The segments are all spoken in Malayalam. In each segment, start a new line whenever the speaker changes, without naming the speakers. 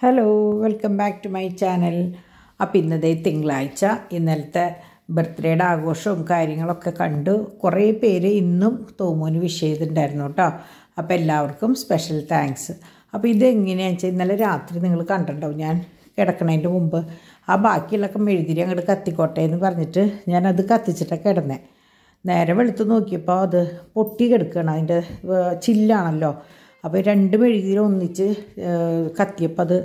hello welcome back to my channel അപ്പം ഇന്നത്തെ തിങ്കളാഴ്ച ഇന്നലത്തെ ബർത്ത്ഡേയുടെ ആഘോഷവും കാര്യങ്ങളൊക്കെ കണ്ടു കുറേ പേര് ഇന്നും തോമോന് വിഷ് ചെയ്തിട്ടുണ്ടായിരുന്നു കേട്ടോ അപ്പം എല്ലാവർക്കും സ്പെഷ്യൽ താങ്ക്സ് അപ്പോൾ ഇതെങ്ങനെയാണെന്ന് വെച്ചാൽ ഇന്നലെ രാത്രി നിങ്ങൾ കണ്ടിട്ടുണ്ടാവും ഞാൻ കിടക്കണതിൻ്റെ മുമ്പ് ആ ബാക്കിയുള്ളൊക്കെ മെഴുതിരി അങ്ങോട്ട് കത്തിക്കോട്ടെ എന്ന് പറഞ്ഞിട്ട് ഞാനത് കത്തിച്ചിട്ടൊക്കെ കിടന്നേ നേരെ വെളുത്ത് നോക്കിയപ്പോൾ അത് പൊട്ടി കിടക്കുകയാണ് അതിൻ്റെ ചില്ലാണല്ലോ അപ്പോൾ രണ്ട് മെഴുകിയിൽ ഒന്നിച്ച് കത്തിയപ്പോൾ അത്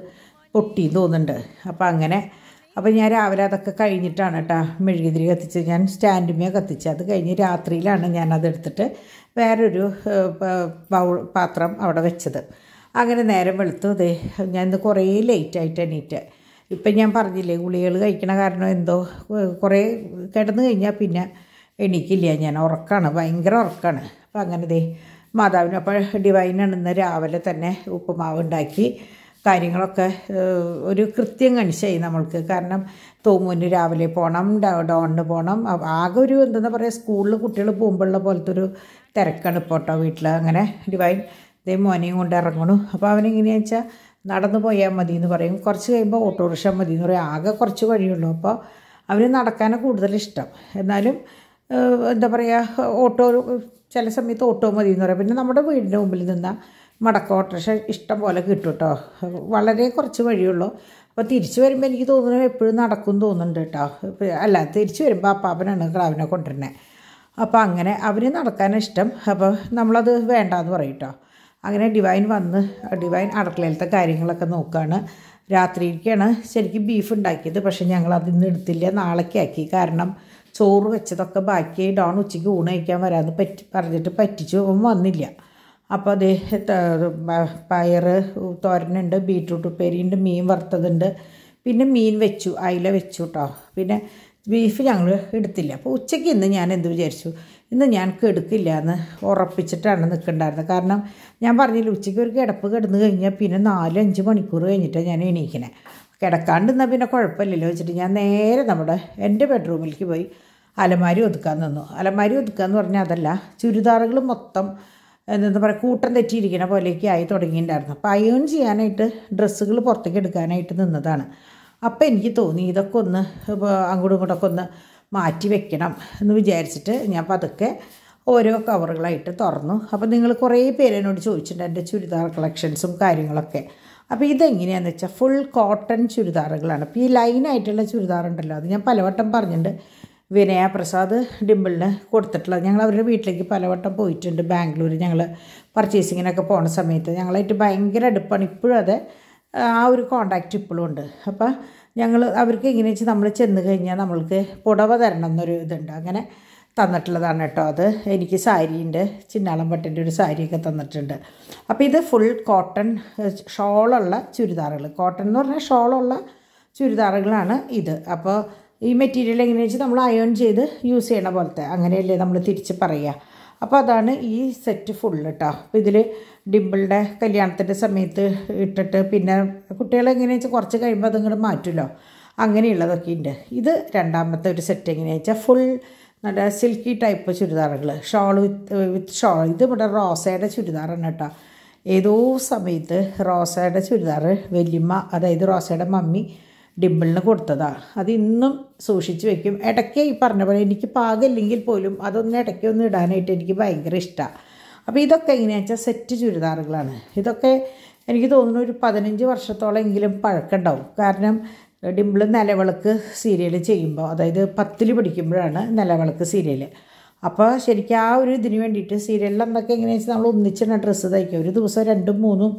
പൊട്ടി തോന്നുന്നുണ്ട് അപ്പോൾ അങ്ങനെ അപ്പോൾ ഞാൻ രാവിലെ അതൊക്കെ കഴിഞ്ഞിട്ടാണ് കേട്ടോ മെഴുകുതിരി കത്തിച്ച് ഞാൻ സ്റ്റാൻഡുമേ കത്തിച്ച് അത് കഴിഞ്ഞ് രാത്രിയിലാണ് ഞാൻ അതെടുത്തിട്ട് വേറൊരു പാത്രം അവിടെ വെച്ചത് അങ്ങനെ നേരം വെളുത്തു അതെ ഞാൻ ഇന്ന് കുറേ ലേറ്റായിട്ട് എണീറ്റ് ഇപ്പം ഞാൻ പറഞ്ഞില്ലേ ഗുളികൾ കഴിക്കണ കാരണം എന്തോ കുറേ കിടന്നു കഴിഞ്ഞാൽ പിന്നെ എണീക്കില്ല ഞാൻ ഉറക്കാണ് ഭയങ്കര ഉറക്കാണ് അപ്പം അങ്ങനെ ദേ മാതാവിനും അപ്പോൾ ഡിവൈനാണ് ഇന്ന് രാവിലെ തന്നെ ഉപ്പുമാവ് ഉണ്ടാക്കി കാര്യങ്ങളൊക്കെ ഒരു കൃത്യം കണിച്ചായി നമ്മൾക്ക് കാരണം തോമുവിന് രാവിലെ പോകണം ഡോണിന് പോകണം ആകെ ഒരു എന്തെന്ന് പറയുക സ്കൂളിൽ കുട്ടികൾ പോകുമ്പോഴുള്ള പോലത്തെ ഒരു തിരക്കാണ് ഇപ്പോൾ കേട്ടോ വീട്ടിൽ അങ്ങനെ ഡിവൈൻ ഇതേ മോനെയും കൊണ്ട് ഇറങ്ങണു അപ്പോൾ അവനെങ്ങനെയാണെന്ന് വെച്ചാൽ നടന്നു പോയാൽ മതി എന്ന് പറയും കുറച്ച് കഴിയുമ്പോൾ ഓട്ടോറിക്ഷ മതി എന്ന് പറയും ആകെ കുറച്ച് കഴിയുള്ളൂ അപ്പോൾ അവന് നടക്കാനാണ് കൂടുതൽ ഇഷ്ടം എന്നാലും എന്താ പറയുക ഓട്ടോ ചില സമയത്ത് ഓട്ടോ മതി എന്ന് പറയാം പിന്നെ നമ്മുടെ വീടിൻ്റെ മുമ്പിൽ നിന്നാൽ മടക്ക ഓട്ടോറിക്ഷ ഇഷ്ടം പോലെ കിട്ടും കേട്ടോ വളരെ കുറച്ച് വഴിയുള്ളൂ അപ്പോൾ തിരിച്ചു വരുമ്പോൾ എനിക്ക് തോന്നുന്നു എപ്പോഴും നടക്കും തോന്നുന്നുണ്ട് കേട്ടോ അല്ല തിരിച്ചു വരുമ്പോൾ അപ്പാപ്പനാണ് ക്ലാവിനെ കൊണ്ടുവരുന്നത് അപ്പോൾ അങ്ങനെ അവന് നടക്കാനിഷ്ടം അപ്പോൾ നമ്മളത് വേണ്ടാന്ന് പറയും കേട്ടോ അങ്ങനെ ഡിവൈൻ വന്ന് ഡിവൈൻ അടുക്കളയിലത്തെ കാര്യങ്ങളൊക്കെ നോക്കുകയാണ് രാത്രിയിലേക്കാണ് ശരിക്കും ബീഫ് ഉണ്ടാക്കിയത് പക്ഷേ ഞങ്ങൾ നിന്ന് എടുത്തില്ല നാളേക്കാക്കി കാരണം ചോറ് വെച്ചതൊക്കെ ബാക്കിയായിട്ടാണ് ഉച്ചയ്ക്ക് ഊണ് കഴിക്കാൻ വരാമെന്ന് പറ്റി പറഞ്ഞിട്ട് പറ്റിച്ചു അവൻ വന്നില്ല അപ്പോൾ അതേ പയർ തോരനുണ്ട് ബീട്രൂട്ട് ഉപ്പേരിയുണ്ട് മീൻ വറുത്തതുണ്ട് പിന്നെ മീൻ വെച്ചു അയില വെച്ചു കേട്ടോ പിന്നെ ബീഫ് ഞങ്ങൾ എടുത്തില്ല അപ്പോൾ ഉച്ചയ്ക്ക് ഇന്ന് ഞാൻ എന്ത് വിചാരിച്ചു ഇന്ന് ഞാൻ കെടുക്കില്ല എന്ന് ഉറപ്പിച്ചിട്ടാണ് നിൽക്കണ്ടായിരുന്നത് കാരണം ഞാൻ പറഞ്ഞില്ല ഉച്ചയ്ക്ക് ഒരു കിടപ്പ് കിടന്നു കഴിഞ്ഞാൽ പിന്നെ നാലഞ്ച് മണിക്കൂർ കഴിഞ്ഞിട്ടാണ് ഞാൻ എണീക്കണേ കിടക്കാണ്ട് നിന്നാൽ പിന്നെ കുഴപ്പമില്ലല്ലോ വെച്ചിട്ട് ഞാൻ നേരെ നമ്മുടെ എൻ്റെ ബെഡ്റൂമിലേക്ക് പോയി അലമാരി ഒതുക്കാൻ നിന്നു അലമാരി ഒതുക്കുക എന്ന് പറഞ്ഞാൽ അതല്ല ചുരിദാറുകൾ മൊത്തം എന്താ പറയുക കൂട്ടം തെറ്റിയിരിക്കുന്ന പോലെയൊക്കെ ആയി തുടങ്ങിയിട്ടുണ്ടായിരുന്നു അപ്പോൾ അയേൺ ചെയ്യാനായിട്ട് ഡ്രസ്സുകൾ പുറത്തേക്ക് എടുക്കാനായിട്ട് നിന്നതാണ് അപ്പോൾ എനിക്ക് തോന്നി ഇതൊക്കെ ഒന്ന് അങ്ങോട്ടും ഇങ്ങോട്ടൊക്കെ ഒന്ന് മാറ്റി വെക്കണം എന്ന് വിചാരിച്ചിട്ട് ഞാൻ പതുക്കെ ഓരോ കവറുകളായിട്ട് തുറന്നു അപ്പോൾ നിങ്ങൾ കുറേ പേരെന്നോട് ചോദിച്ചിട്ടുണ്ട് എൻ്റെ ചുരിദാർ കളക്ഷൻസും കാര്യങ്ങളൊക്കെ അപ്പോൾ ഇതെങ്ങനെയാന്ന് വെച്ചാൽ ഫുൾ കോട്ടൺ ചുരിദാറുകളാണ് അപ്പോൾ ഈ ലൈനായിട്ടുള്ള ഉണ്ടല്ലോ അത് ഞാൻ പലവട്ടം പറഞ്ഞിട്ടുണ്ട് വിനയ പ്രസാദ് ഡിമ്പിളിന് കൊടുത്തിട്ടുള്ളത് ഞങ്ങൾ അവരുടെ വീട്ടിലേക്ക് പലവട്ടം പോയിട്ടുണ്ട് ബാംഗ്ലൂർ ഞങ്ങൾ പർച്ചേസിങ്ങിനൊക്കെ പോണ സമയത്ത് ഞങ്ങളായിട്ട് ഭയങ്കര അടുപ്പാണ് ഇപ്പോഴും അത് ആ ഒരു കോണ്ടാക്റ്റ് ഇപ്പോഴും ഉണ്ട് അപ്പോൾ ഞങ്ങൾ അവർക്ക് എങ്ങനെയാ വെച്ചാൽ നമ്മൾ ചെന്ന് കഴിഞ്ഞാൽ നമ്മൾക്ക് പുടവ തരണം എന്നൊരു ഇതുണ്ട് അങ്ങനെ തന്നിട്ടുള്ളതാണ് കേട്ടോ അത് എനിക്ക് സാരിയുണ്ട് ചിന്നാളംപട്ടിൻ്റെ ഒരു സാരിയൊക്കെ തന്നിട്ടുണ്ട് അപ്പോൾ ഇത് ഫുൾ കോട്ടൺ ഷോളുള്ള ചുരിദാറുകൾ കോട്ടൺ എന്ന് പറഞ്ഞാൽ ഷോളുള്ള ചുരിദാറുകളാണ് ഇത് അപ്പോൾ ഈ മെറ്റീരിയൽ എങ്ങനെയാണെന്ന് വെച്ചാൽ നമ്മൾ അയോൺ ചെയ്ത് യൂസ് ചെയ്യണ പോലത്തെ അങ്ങനെയല്ലേ നമ്മൾ തിരിച്ച് പറയുക അപ്പോൾ അതാണ് ഈ സെറ്റ് ഫുൾ കേട്ടോ അപ്പോൾ ഇതിൽ ഡിമ്പിളുടെ കല്യാണത്തിൻ്റെ സമയത്ത് ഇട്ടിട്ട് പിന്നെ കുട്ടികൾ എങ്ങനെയാണെന്ന് വെച്ചാൽ കുറച്ച് കഴിയുമ്പോൾ അതിങ്ങോട്ട് മാറ്റുമല്ലോ അങ്ങനെയുള്ളതൊക്കെ ഉണ്ട് ഇത് രണ്ടാമത്തെ ഒരു സെറ്റ് എങ്ങനെയാണെന്ന് വെച്ചാൽ ഫുൾ നല്ല സിൽക്കി ടൈപ്പ് ചുരിദാറുകൾ ഷോൾ വിത്ത് വിത്ത് ഷോൾ ഇത് ഇവിടെ റോസയുടെ ചുരിദാറാണ് കേട്ടോ ഏതോ സമയത്ത് റോസയുടെ ചുരിദാർ വല്യമ്മ അതായത് റോസയുടെ മമ്മി ഡിമ്പിളിന് കൊടുത്തതാ അത് ഇന്നും സൂക്ഷിച്ച് വെക്കും ഇടയ്ക്ക് ഈ പറഞ്ഞ പോലെ എനിക്ക് പാകില്ലെങ്കിൽ പോലും അതൊന്ന് ഇടയ്ക്ക് ഒന്ന് ഇടാനായിട്ട് എനിക്ക് ഭയങ്കര ഇഷ്ടമാണ് അപ്പോൾ ഇതൊക്കെ എങ്ങനെയാണെന്ന് വെച്ചാൽ സെറ്റ് ചുരിദാറുകളാണ് ഇതൊക്കെ എനിക്ക് തോന്നുന്നു ഒരു പതിനഞ്ച് വർഷത്തോളം എങ്കിലും പഴക്കമുണ്ടാവും കാരണം ഡിംപിൾ നിലവിളക്ക് സീരിയൽ ചെയ്യുമ്പോൾ അതായത് പത്തിൽ പഠിക്കുമ്പോഴാണ് നിലവിളക്ക് സീരിയൽ അപ്പോൾ ശരിക്കും ആ ഒരു ഇതിന് വേണ്ടിയിട്ട് സീരിയലിൽ അന്നൊക്കെ എങ്ങനെയാണെന്ന് വെച്ചാൽ നമ്മൾ ഒന്നിച്ചിട ഡ്രസ്സ് തയ്ക്കുക ഒരു ദിവസം രണ്ടും മൂന്നും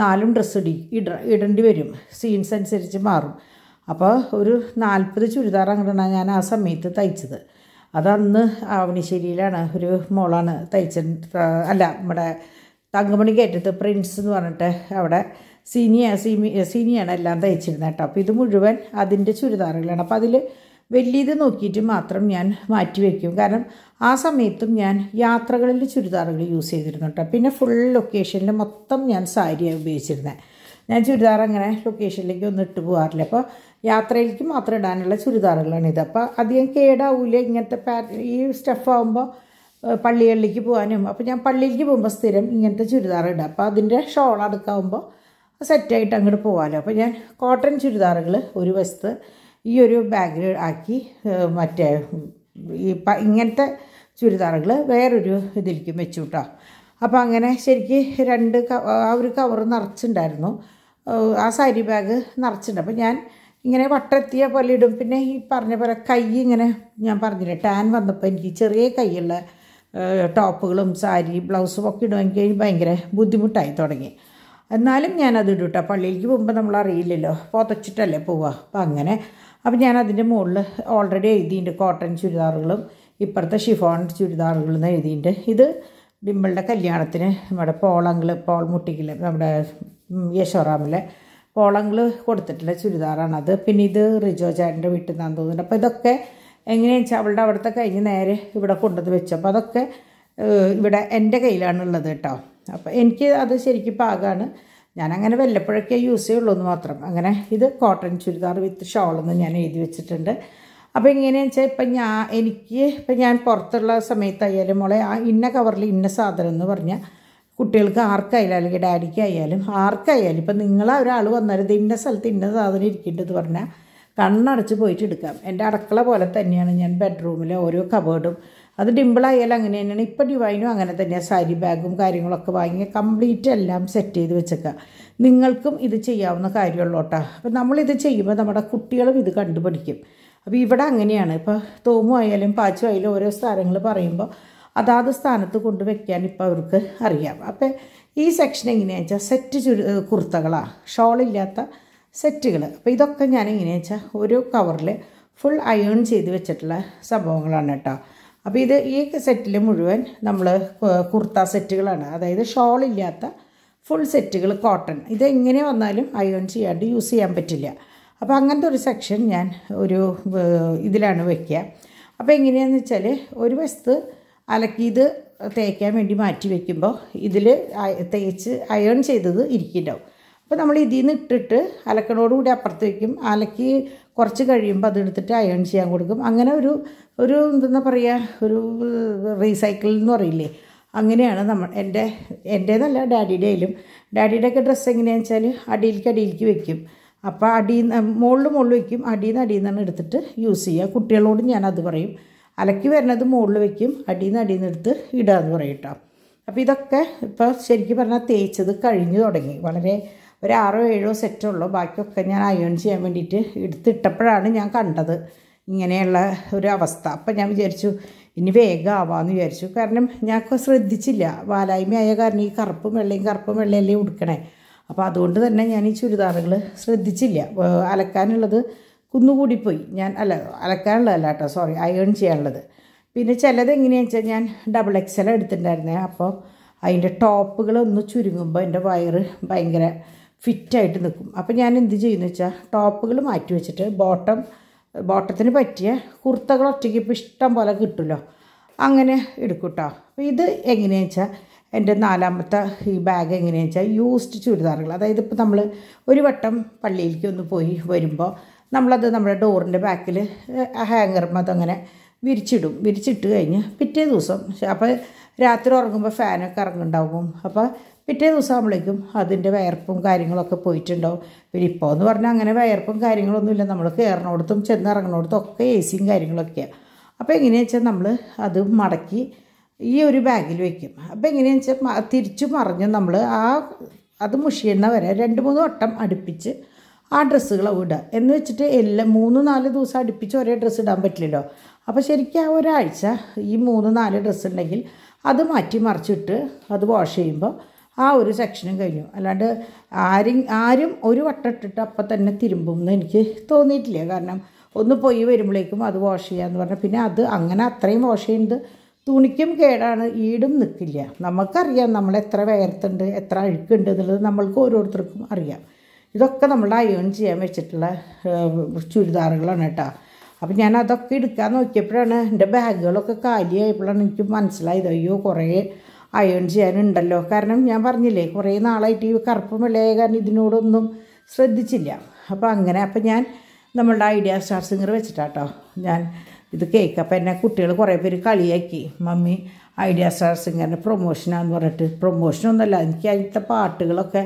നാലും ഡ്രസ്സ് ഇടി ഇട ഇടേണ്ടി വരും സീൻസ് അനുസരിച്ച് മാറും അപ്പോൾ ഒരു നാൽപ്പത് ചുരിദാർ അങ്ങനെയാണ് ഞാൻ ആ സമയത്ത് തയ്ച്ചത് അതന്ന് ആവണിശ്ശേരിയിലാണ് ഒരു മോളാണ് തയ്ച്ച അല്ല നമ്മുടെ തങ്കമണി കയറ്റത്ത് പ്രിൻസ് എന്ന് പറഞ്ഞിട്ട് അവിടെ സീനിയ സീമി സീനിയാണ് എല്ലാം തയ്ച്ചിരുന്നത് കേട്ടോ അപ്പോൾ ഇത് മുഴുവൻ അതിൻ്റെ ചുരിദാറുകളാണ് അപ്പോൾ അതിൽ വലിയത് നോക്കിയിട്ട് മാത്രം ഞാൻ മാറ്റി വയ്ക്കും കാരണം ആ സമയത്തും ഞാൻ യാത്രകളിൽ ചുരിദാറുകൾ യൂസ് ചെയ്തിരുന്നു കേട്ടോ പിന്നെ ഫുൾ ലൊക്കേഷനിൽ മൊത്തം ഞാൻ സാരിയാണ് ഉപയോഗിച്ചിരുന്നത് ഞാൻ ചുരിദാർ അങ്ങനെ ലൊക്കേഷനിലേക്ക് ഒന്നും ഇട്ട് പോകാറില്ല അപ്പോൾ യാത്രയിലേക്ക് മാത്രം ഇടാനുള്ള ചുരിദാറുകളാണ് ഇത് അപ്പോൾ അധികം കേടാവൂല ഇങ്ങനത്തെ പാ ഈ സ്റ്റഫാകുമ്പോൾ പള്ളികളിലേക്ക് പോകാനും അപ്പോൾ ഞാൻ പള്ളിയിലേക്ക് പോകുമ്പോൾ സ്ഥിരം ഇങ്ങനത്തെ ചുരിദാർ ഇടാം അപ്പോൾ അതിൻ്റെ ഷോൾ അടുക്കാവുമ്പോൾ സെറ്റായിട്ട് അങ്ങോട്ട് പോകാമല്ലോ അപ്പോൾ ഞാൻ കോട്ടൺ ചുരിദാറുകൾ ഒരു വശത്ത് ഈ ഒരു ബാഗിൽ ആക്കി മറ്റേ ഈ ഇങ്ങനത്തെ ചുരിദാറുകൾ വേറൊരു ഇതിലേക്ക് വെച്ചു കേട്ടോ അപ്പോൾ അങ്ങനെ ശരിക്ക് രണ്ട് ആ ഒരു കവർ നിറച്ചിട്ടുണ്ടായിരുന്നു ആ സാരി ബാഗ് നിറച്ചിട്ടുണ്ട് അപ്പോൾ ഞാൻ ഇങ്ങനെ വട്ടെത്തിയ പോലെ ഇടും പിന്നെ ഈ പറഞ്ഞ പോലെ കൈ ഇങ്ങനെ ഞാൻ പറഞ്ഞില്ല ടാൻ വന്നപ്പോൾ എനിക്ക് ചെറിയ കൈയുള്ള ടോപ്പുകളും സാരി ബ്ലൗസും ഒക്കെ ഇടുമെങ്കിൽ ഭയങ്കര ബുദ്ധിമുട്ടായി തുടങ്ങി എന്നാലും ഞാനത് ഇടും കേട്ടോ പള്ളിയിലേക്ക് പോകുമ്പോൾ നമ്മൾ അറിയില്ലല്ലോ പുതച്ചിട്ടല്ലേ പോവുക അപ്പം അങ്ങനെ അപ്പം ഞാൻ മുകളിൽ ഓൾറെഡി എഴുതിയിട്ടുണ്ട് കോട്ടൺ ചുരിദാറുകളും ഇപ്പുറത്തെ ഷിഫോൺ ചുരിദാറുകളും എഴുതിയിട്ടുണ്ട് ഇത് ഡിമ്പിളുടെ കല്യാണത്തിന് നമ്മുടെ പോളങ്കിൾ പോൾ മുട്ടിക്കൽ നമ്മുടെ യശോറാമിലെ പോളങ്കിൾ കൊടുത്തിട്ടുള്ള ചുരിദാറാണത് പിന്നെ ഇത് റിജോ ചാടിൻ്റെ വീട്ടിൽ നിന്നാന്ന് തോന്നുന്നുണ്ട് അപ്പോൾ ഇതൊക്കെ എങ്ങനെയാണെന്ന് വെച്ചാൽ അവളുടെ അവിടുത്തെ കഴിഞ്ഞ് നേരെ ഇവിടെ കൊണ്ടുവന്ന് വെച്ചു അപ്പോൾ അതൊക്കെ ഇവിടെ എൻ്റെ കയ്യിലാണുള്ളത് കേട്ടോ അപ്പോൾ എനിക്ക് അത് ശരിക്കും പാകമാണ് ഞാനങ്ങനെ വല്ലപ്പോഴൊക്കെ യൂസ് ചെയ്യുള്ളൂ എന്ന് മാത്രം അങ്ങനെ ഇത് കോട്ടൺ ചുരിദാർ വിത്ത് ഷോളെന്ന് ഞാൻ എഴുതി വെച്ചിട്ടുണ്ട് അപ്പോൾ എങ്ങനെയാണെന്ന് വെച്ചാൽ ഇപ്പം ഞാൻ എനിക്ക് ഇപ്പം ഞാൻ പുറത്തുള്ള സമയത്തായാലും മോളെ ആ ഇന്ന കവറിൽ ഇന്ന സാധനം എന്ന് പറഞ്ഞാൽ കുട്ടികൾക്ക് ആർക്കായാലും അല്ലെങ്കിൽ ഡാഡിക്കായാലും ആർക്കായാലും ഇപ്പം നിങ്ങളാ ഒരാൾ വന്നാൽ ഇത് ഇന്ന സ്ഥലത്ത് ഇന്ന സാധനം ഇരിക്കേണ്ടത് പറഞ്ഞാൽ കണ്ണടച്ച് പോയിട്ട് എടുക്കാം എൻ്റെ അടക്കള പോലെ തന്നെയാണ് ഞാൻ ബെഡ്റൂമിലെ ഓരോ കബേർഡും അത് ഡിമ്പിളായാലും അങ്ങനെ തന്നെയാണ് ഇപ്പം ഡിവൈനും അങ്ങനെ തന്നെയാണ് സാരി ബാഗും കാര്യങ്ങളൊക്കെ വാങ്ങി കംപ്ലീറ്റ് എല്ലാം സെറ്റ് ചെയ്ത് വെച്ചേക്കുക നിങ്ങൾക്കും ഇത് ചെയ്യാവുന്ന കാര്യമുള്ളൂ കേട്ടോ അപ്പം നമ്മളിത് ചെയ്യുമ്പോൾ നമ്മുടെ കുട്ടികളും ഇത് കണ്ടുപഠിക്കും അപ്പോൾ ഇവിടെ അങ്ങനെയാണ് ഇപ്പോൾ തോമു ആയാലും പാച്ചു ആയാലും ഓരോ സ്ഥാനങ്ങൾ പറയുമ്പോൾ അതാത് സ്ഥാനത്ത് കൊണ്ട് വെക്കാൻ ഇപ്പോൾ അവർക്ക് അറിയാം അപ്പോൾ ഈ സെക്ഷൻ എങ്ങനെയാണെന്ന് വെച്ചാൽ സെറ്റ് ചുരു കുർത്തകളാണ് ഷോളില്ലാത്ത സെറ്റുകൾ അപ്പോൾ ഇതൊക്കെ ഞാൻ എങ്ങനെയാണെന്ന് വെച്ചാൽ ഒരു കവറിൽ ഫുൾ അയേൺ ചെയ്ത് വെച്ചിട്ടുള്ള സംഭവങ്ങളാണ് കേട്ടോ അപ്പോൾ ഇത് ഈ സെറ്റിൽ മുഴുവൻ നമ്മൾ കുർത്ത സെറ്റുകളാണ് അതായത് ഷോൾ ഇല്ലാത്ത ഫുൾ സെറ്റുകൾ കോട്ടൺ ഇത് എങ്ങനെ വന്നാലും അയോൺ ചെയ്യാണ്ട് യൂസ് ചെയ്യാൻ പറ്റില്ല അപ്പോൾ അങ്ങനത്തെ ഒരു സെക്ഷൻ ഞാൻ ഒരു ഇതിലാണ് വയ്ക്കുക അപ്പോൾ എങ്ങനെയാണെന്ന് വെച്ചാൽ ഒരു വശത്ത് അലക്കിയത് തേക്കാൻ വേണ്ടി മാറ്റി വയ്ക്കുമ്പോൾ ഇതിൽ തേച്ച് അയൺ ചെയ്തത് ഇരിക്കുന്നുണ്ടാവും അപ്പോൾ നമ്മൾ ഇതിൽ നിന്ന് ഇട്ടിട്ട് അലക്കണോടുകൂടി അപ്പുറത്ത് വയ്ക്കും അലക്കി കുറച്ച് കഴിയുമ്പോൾ അതെടുത്തിട്ട് അയൺ ചെയ്യാൻ കൊടുക്കും അങ്ങനെ ഒരു ഒരു എന്താ പറയുക ഒരു റീസൈക്കിൾ എന്ന് പറയില്ലേ അങ്ങനെയാണ് നമ്മൾ എൻ്റെ എൻ്റേതല്ല ഡാഡിയുടെയിലും ഡാഡിയുടെയൊക്കെ ഡ്രസ്സ് എങ്ങനെയാണെന്ന് വെച്ചാൽ അടിയിലേക്ക് അടിയിലേക്ക് വെക്കും അപ്പോൾ അടിയിൽ മുകളിൽ മുകളിൽ വയ്ക്കും അടിയിൽ നിന്ന് അടിയിൽ നിന്നാണ് എടുത്തിട്ട് യൂസ് ചെയ്യുക കുട്ടികളോട് ഞാൻ അത് പറയും അലക്കി വരണത് മുകളിൽ വയ്ക്കും അടിയിൽ നിന്ന് അടിയിൽ നിന്ന് എടുത്ത് ഇടുക എന്ന് പറയും കേട്ടോ അപ്പോൾ ഇതൊക്കെ ഇപ്പോൾ ശരിക്കും പറഞ്ഞാൽ തേച്ചത് കഴിഞ്ഞു തുടങ്ങി വളരെ ഒരു ആറോ ഏഴോ സെറ്റേ ഉള്ളൂ ബാക്കിയൊക്കെ ഞാൻ അയൺ ചെയ്യാൻ വേണ്ടിയിട്ട് എടുത്തിട്ടപ്പോഴാണ് ഞാൻ കണ്ടത് ഇങ്ങനെയുള്ള ഒരു അവസ്ഥ അപ്പം ഞാൻ വിചാരിച്ചു ഇനി വേഗം ആവാമെന്ന് വിചാരിച്ചു കാരണം ഞാൻ ശ്രദ്ധിച്ചില്ല വാലായ്മയായ കാരണം ഈ കറുപ്പും വെള്ളയും കറുപ്പും വെള്ളയല്ലേ ഉടുക്കണേ അപ്പോൾ അതുകൊണ്ട് തന്നെ ഞാൻ ഈ ചുരിദാറുകൾ ശ്രദ്ധിച്ചില്ല അലക്കാനുള്ളത് കുന്നുകൂടിപ്പോയി ഞാൻ അല്ല അലക്കാനുള്ളതല്ല കേട്ടോ സോറി അയൺ ചെയ്യാനുള്ളത് പിന്നെ ചിലത് എങ്ങനെയാണെന്ന് വെച്ചാൽ ഞാൻ ഡബിൾ എക്സൽ എടുത്തിട്ടുണ്ടായിരുന്നേ അപ്പോൾ അതിൻ്റെ ടോപ്പുകളൊന്ന് ചുരുങ്ങുമ്പോൾ എൻ്റെ വയറ് ഭയങ്കര ഫിറ്റായിട്ട് നിൽക്കും അപ്പോൾ ഞാൻ എന്ത് ചെയ്യുന്നു വെച്ചാൽ ടോപ്പുകൾ മാറ്റി വെച്ചിട്ട് ബോട്ടം ബോട്ടത്തിന് പറ്റിയ കുർത്തകൾ ഒറ്റയ്ക്ക് ഇപ്പോൾ ഇഷ്ടം പോലെ കിട്ടുമല്ലോ അങ്ങനെ എടുക്കും കേട്ടോ അപ്പോൾ ഇത് എങ്ങനെയാണെന്ന് വെച്ചാൽ എൻ്റെ നാലാമത്തെ ഈ ബാഗ് എങ്ങനെയാണെന്ന് വെച്ചാൽ യൂസ്ഡ് ചുരിദാറുകൾ അതായത് ഇപ്പോൾ നമ്മൾ ഒരു വട്ടം പള്ളിയിലേക്ക് ഒന്ന് പോയി വരുമ്പോൾ നമ്മളത് നമ്മുടെ ഡോറിൻ്റെ ബാക്കിൽ ഹാങ്ങറും അതങ്ങനെ വിരിച്ചിടും വിരിച്ചിട്ട് കഴിഞ്ഞ് പിറ്റേ ദിവസം അപ്പോൾ രാത്രി ഉറങ്ങുമ്പോൾ ഫാനൊക്കെ ഇറങ്ങുന്നുണ്ടാവും അപ്പോൾ പിറ്റേ ദിവസമാകുമ്പോഴേക്കും അതിൻ്റെ വയർപ്പും കാര്യങ്ങളൊക്കെ പോയിട്ടുണ്ടാവും പിന്നെ ഇപ്പോൾ എന്ന് പറഞ്ഞാൽ അങ്ങനെ വയർപ്പും കാര്യങ്ങളൊന്നുമില്ല നമ്മൾ കയറിനോടത്തും ഇറങ്ങണോടത്തും ഒക്കെ എ സിയും കാര്യങ്ങളൊക്കെയാണ് അപ്പോൾ എങ്ങനെയാണെന്ന് വെച്ചാൽ നമ്മൾ അത് മടക്കി ഈ ഒരു ബാഗിൽ വയ്ക്കും അപ്പോൾ എങ്ങനെയാണെന്ന് വെച്ചാൽ തിരിച്ചു മറിഞ്ഞ് നമ്മൾ ആ അത് മുഷിയുന്ന വരെ രണ്ട് മൂന്ന് വട്ടം അടുപ്പിച്ച് ആ ഡ്രസ്സുകളെ വിടുക എന്ന് വെച്ചിട്ട് എല്ലാ മൂന്ന് നാല് ദിവസം അടുപ്പിച്ച് ഒരേ ഡ്രസ്സ് ഇടാൻ പറ്റില്ലല്ലോ അപ്പോൾ ശരിക്കും ആ ഒരാഴ്ച ഈ മൂന്ന് നാല് ഡ്രസ്സ് ഉണ്ടെങ്കിൽ അത് മാറ്റി മറിച്ചിട്ട് അത് വാഷ് ചെയ്യുമ്പോൾ ആ ഒരു സെക്ഷനും കഴിഞ്ഞു അല്ലാണ്ട് ആരും ആരും ഒരു വട്ടം ഇട്ടിട്ട് അപ്പം തന്നെ തിരുമ്പും എന്ന് എനിക്ക് തോന്നിയിട്ടില്ല കാരണം ഒന്ന് പോയി വരുമ്പോഴേക്കും അത് വാഷ് ചെയ്യാമെന്ന് പറഞ്ഞാൽ പിന്നെ അത് അങ്ങനെ അത്രയും വാഷ് ചെയ്യുന്നത് തുണിക്കും കേടാണ് ഈടും നിൽക്കില്ല നമുക്കറിയാം നമ്മൾ എത്ര വേർത്തുണ്ട് എത്ര അഴുക്കുണ്ട് എന്നുള്ളത് നമ്മൾക്ക് ഓരോരുത്തർക്കും അറിയാം ഇതൊക്കെ നമ്മൾ അയേൺ ചെയ്യാൻ വെച്ചിട്ടുള്ള ചുരിദാറുകളാണ് കേട്ടോ അപ്പം ഞാൻ അതൊക്കെ എടുക്കാൻ നോക്കിയപ്പോഴാണ് എൻ്റെ ബാഗുകളൊക്കെ കാലിയായപ്പോഴാണ് എനിക്ക് മനസ്സിലായത് അയ്യോ കുറേ അയോൺ ചെയ്യാനുണ്ടല്ലോ കാരണം ഞാൻ പറഞ്ഞില്ലേ കുറേ നാളായിട്ട് ഈ കറുപ്പ് വെള്ളയായ കാരണം ഇതിനോടൊന്നും ശ്രദ്ധിച്ചില്ല അപ്പോൾ അങ്ങനെ അപ്പം ഞാൻ നമ്മളുടെ ഐഡിയ സ്റ്റാർ സിംഗർ വെച്ചിട്ടാട്ടോ ഞാൻ ഇത് കേക്ക് അപ്പോൾ എന്നെ കുട്ടികൾ കുറേ പേര് കളിയാക്കി മമ്മി ഐഡിയ സ്റ്റാർ സിംഗറിൻ്റെ പ്രൊമോഷനാന്ന് പറഞ്ഞിട്ട് പ്രൊമോഷനൊന്നുമല്ല എനിക്ക് അതിൻ്റെ പാട്ടുകളൊക്കെ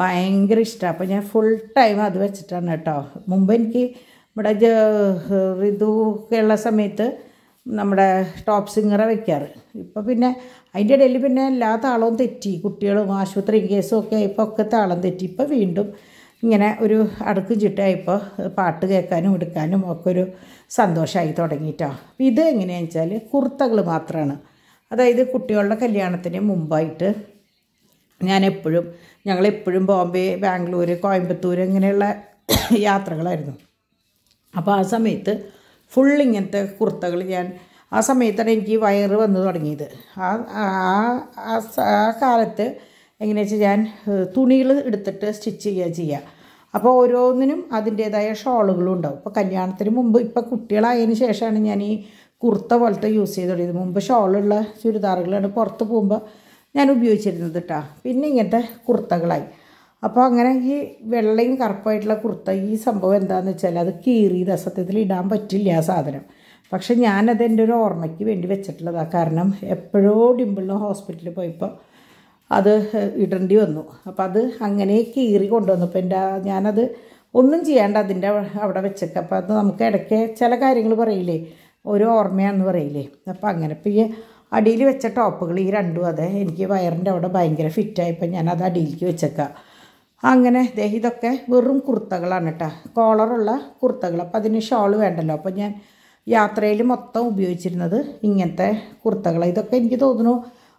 ഭയങ്കര ഇഷ്ടമാണ് അപ്പോൾ ഞാൻ ഫുൾ ടൈം അത് വെച്ചിട്ടാണ് കേട്ടോ മുമ്പ് എനിക്ക് ഇവിടെ ഋതു ഉള്ള സമയത്ത് നമ്മുടെ ടോപ്പ് സിംഗറെ വയ്ക്കാറ് ഇപ്പോൾ പിന്നെ അതിൻ്റെ ഇടയിൽ പിന്നെ എല്ലാ താളവും തെറ്റി കുട്ടികളും ആശുപത്രി കേസും ഒക്കെ ആയപ്പോൾ ഒക്കെ താളം തെറ്റി ഇപ്പോൾ വീണ്ടും ഇങ്ങനെ ഒരു അടുക്കും ചിട്ടായപ്പോൾ പാട്ട് കേൾക്കാനും എടുക്കാനും ഒക്കെ ഒരു സന്തോഷമായി തുടങ്ങിയിട്ടോ ഇത് എങ്ങനെയാണെന്ന് വെച്ചാൽ കുർത്തകൾ മാത്രമാണ് അതായത് കുട്ടികളുടെ കല്യാണത്തിന് മുമ്പായിട്ട് ഞാൻ എപ്പോഴും ഞങ്ങളെപ്പോഴും ബോംബെ ബാംഗ്ലൂർ കോയമ്പത്തൂർ ഇങ്ങനെയുള്ള യാത്രകളായിരുന്നു അപ്പോൾ ആ സമയത്ത് ഫുൾ ഇങ്ങനത്തെ കുർത്തകൾ ഞാൻ ആ സമയത്താണ് എനിക്ക് വയറ് വന്നു തുടങ്ങിയത് ആ ആ ആ കാലത്ത് എങ്ങനെയാ ഞാൻ തുണികൾ എടുത്തിട്ട് സ്റ്റിച്ച് ചെയ്യുക ചെയ്യുക അപ്പോൾ ഓരോന്നിനും അതിൻ്റേതായ ഷോളുകളും ഉണ്ടാവും ഇപ്പോൾ കല്യാണത്തിന് മുമ്പ് ഇപ്പോൾ കുട്ടികളായതിന് ശേഷമാണ് ഞാൻ ഈ കുർത്ത പോലത്തെ യൂസ് ചെയ്ത് തുടങ്ങിയത് മുമ്പ് ഷോളുള്ള ചുരിദാറുകളാണ് പുറത്ത് പോകുമ്പോൾ ഞാൻ ഉപയോഗിച്ചിരുന്നത് കേട്ടോ പിന്നെ ഇങ്ങനത്തെ കുർത്തകളായി അപ്പോൾ അങ്ങനെ ഈ വെള്ളയും കറുപ്പായിട്ടുള്ള കുർത്ത ഈ സംഭവം എന്താണെന്ന് വെച്ചാൽ അത് കീറി രസത്തിൽ ഇടാൻ പറ്റില്ല ആ സാധനം പക്ഷെ ഞാനത് എൻ്റെ ഒരു ഓർമ്മയ്ക്ക് വേണ്ടി വെച്ചിട്ടുള്ളതാണ് കാരണം എപ്പോഴോ ഡിമ്പിളിന് ഹോസ്പിറ്റലിൽ പോയപ്പോൾ അത് ഇടേണ്ടി വന്നു അപ്പോൾ അത് അങ്ങനെ കീറി കൊണ്ടുവന്നപ്പോൾ എൻ്റെ ഞാനത് ഒന്നും ചെയ്യാണ്ട് അതിൻ്റെ അവിടെ വെച്ചേക്ക അപ്പോൾ അത് നമുക്ക് ഇടയ്ക്ക് ചില കാര്യങ്ങൾ പറയില്ലേ ഒരു ഓർമ്മയാണെന്ന് പറയില്ലേ അപ്പോൾ അങ്ങനെ ഇപ്പോൾ ഈ അടിയിൽ വെച്ച ടോപ്പുകൾ ഈ രണ്ടും അതെ എനിക്ക് വയറിൻ്റെ അവിടെ ഭയങ്കര ഫിറ്റായപ്പോൾ ഞാനത് അടിയിലേക്ക് വെച്ചേക്ക അങ്ങനെ ഇതൊക്കെ വെറും കുർത്തകളാണ് കേട്ടോ കോളറുള്ള കുർത്തകൾ അപ്പോൾ അതിന് ഷോള് വേണ്ടല്ലോ അപ്പോൾ ഞാൻ യാത്രയിൽ മൊത്തം ഉപയോഗിച്ചിരുന്നത് ഇങ്ങനത്തെ കുർത്തകൾ ഇതൊക്കെ എനിക്ക് തോന്നുന്നു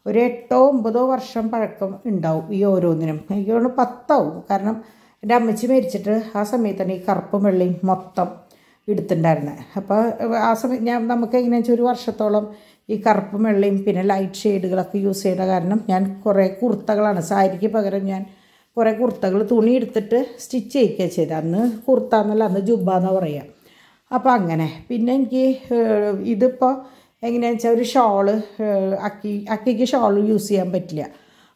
ഒരു എട്ടോ ഒമ്പതോ വർഷം പഴക്കം ഉണ്ടാവും ഈ ഓരോന്നിനും എനിക്ക് തോന്നുന്നു പത്താവും കാരണം എൻ്റെ അമ്മച്ചി മരിച്ചിട്ട് ആ സമയത്ത് തന്നെ ഈ കറുപ്പും വെള്ളയും മൊത്തം എടുത്തിട്ടുണ്ടായിരുന്നത് അപ്പോൾ ആ സമയം ഞാൻ നമുക്ക് എങ്ങനെ വെച്ചാൽ ഒരു വർഷത്തോളം ഈ കറുപ്പും വെള്ളയും പിന്നെ ലൈറ്റ് ഷെയ്ഡുകളൊക്കെ യൂസ് ചെയ്യുന്ന കാരണം ഞാൻ കുറേ കുർത്തകളാണ് സാരിക്ക് പകരം ഞാൻ കുറേ കുർത്തകൾ തുണി എടുത്തിട്ട് സ്റ്റിച്ച് ചെയ്യിക്കുക ചെയ്തത് അന്ന് കുർത്ത എന്നല്ല അന്ന് ജുബ എന്ന് പറയുക അപ്പോൾ അങ്ങനെ പിന്നെ എനിക്ക് ഇതിപ്പോൾ എങ്ങനെയാണെന്ന് വെച്ചാൽ ഒരു ഷോള് അക്കി അക്കിക്ക് ഷോൾ യൂസ് ചെയ്യാൻ പറ്റില്ല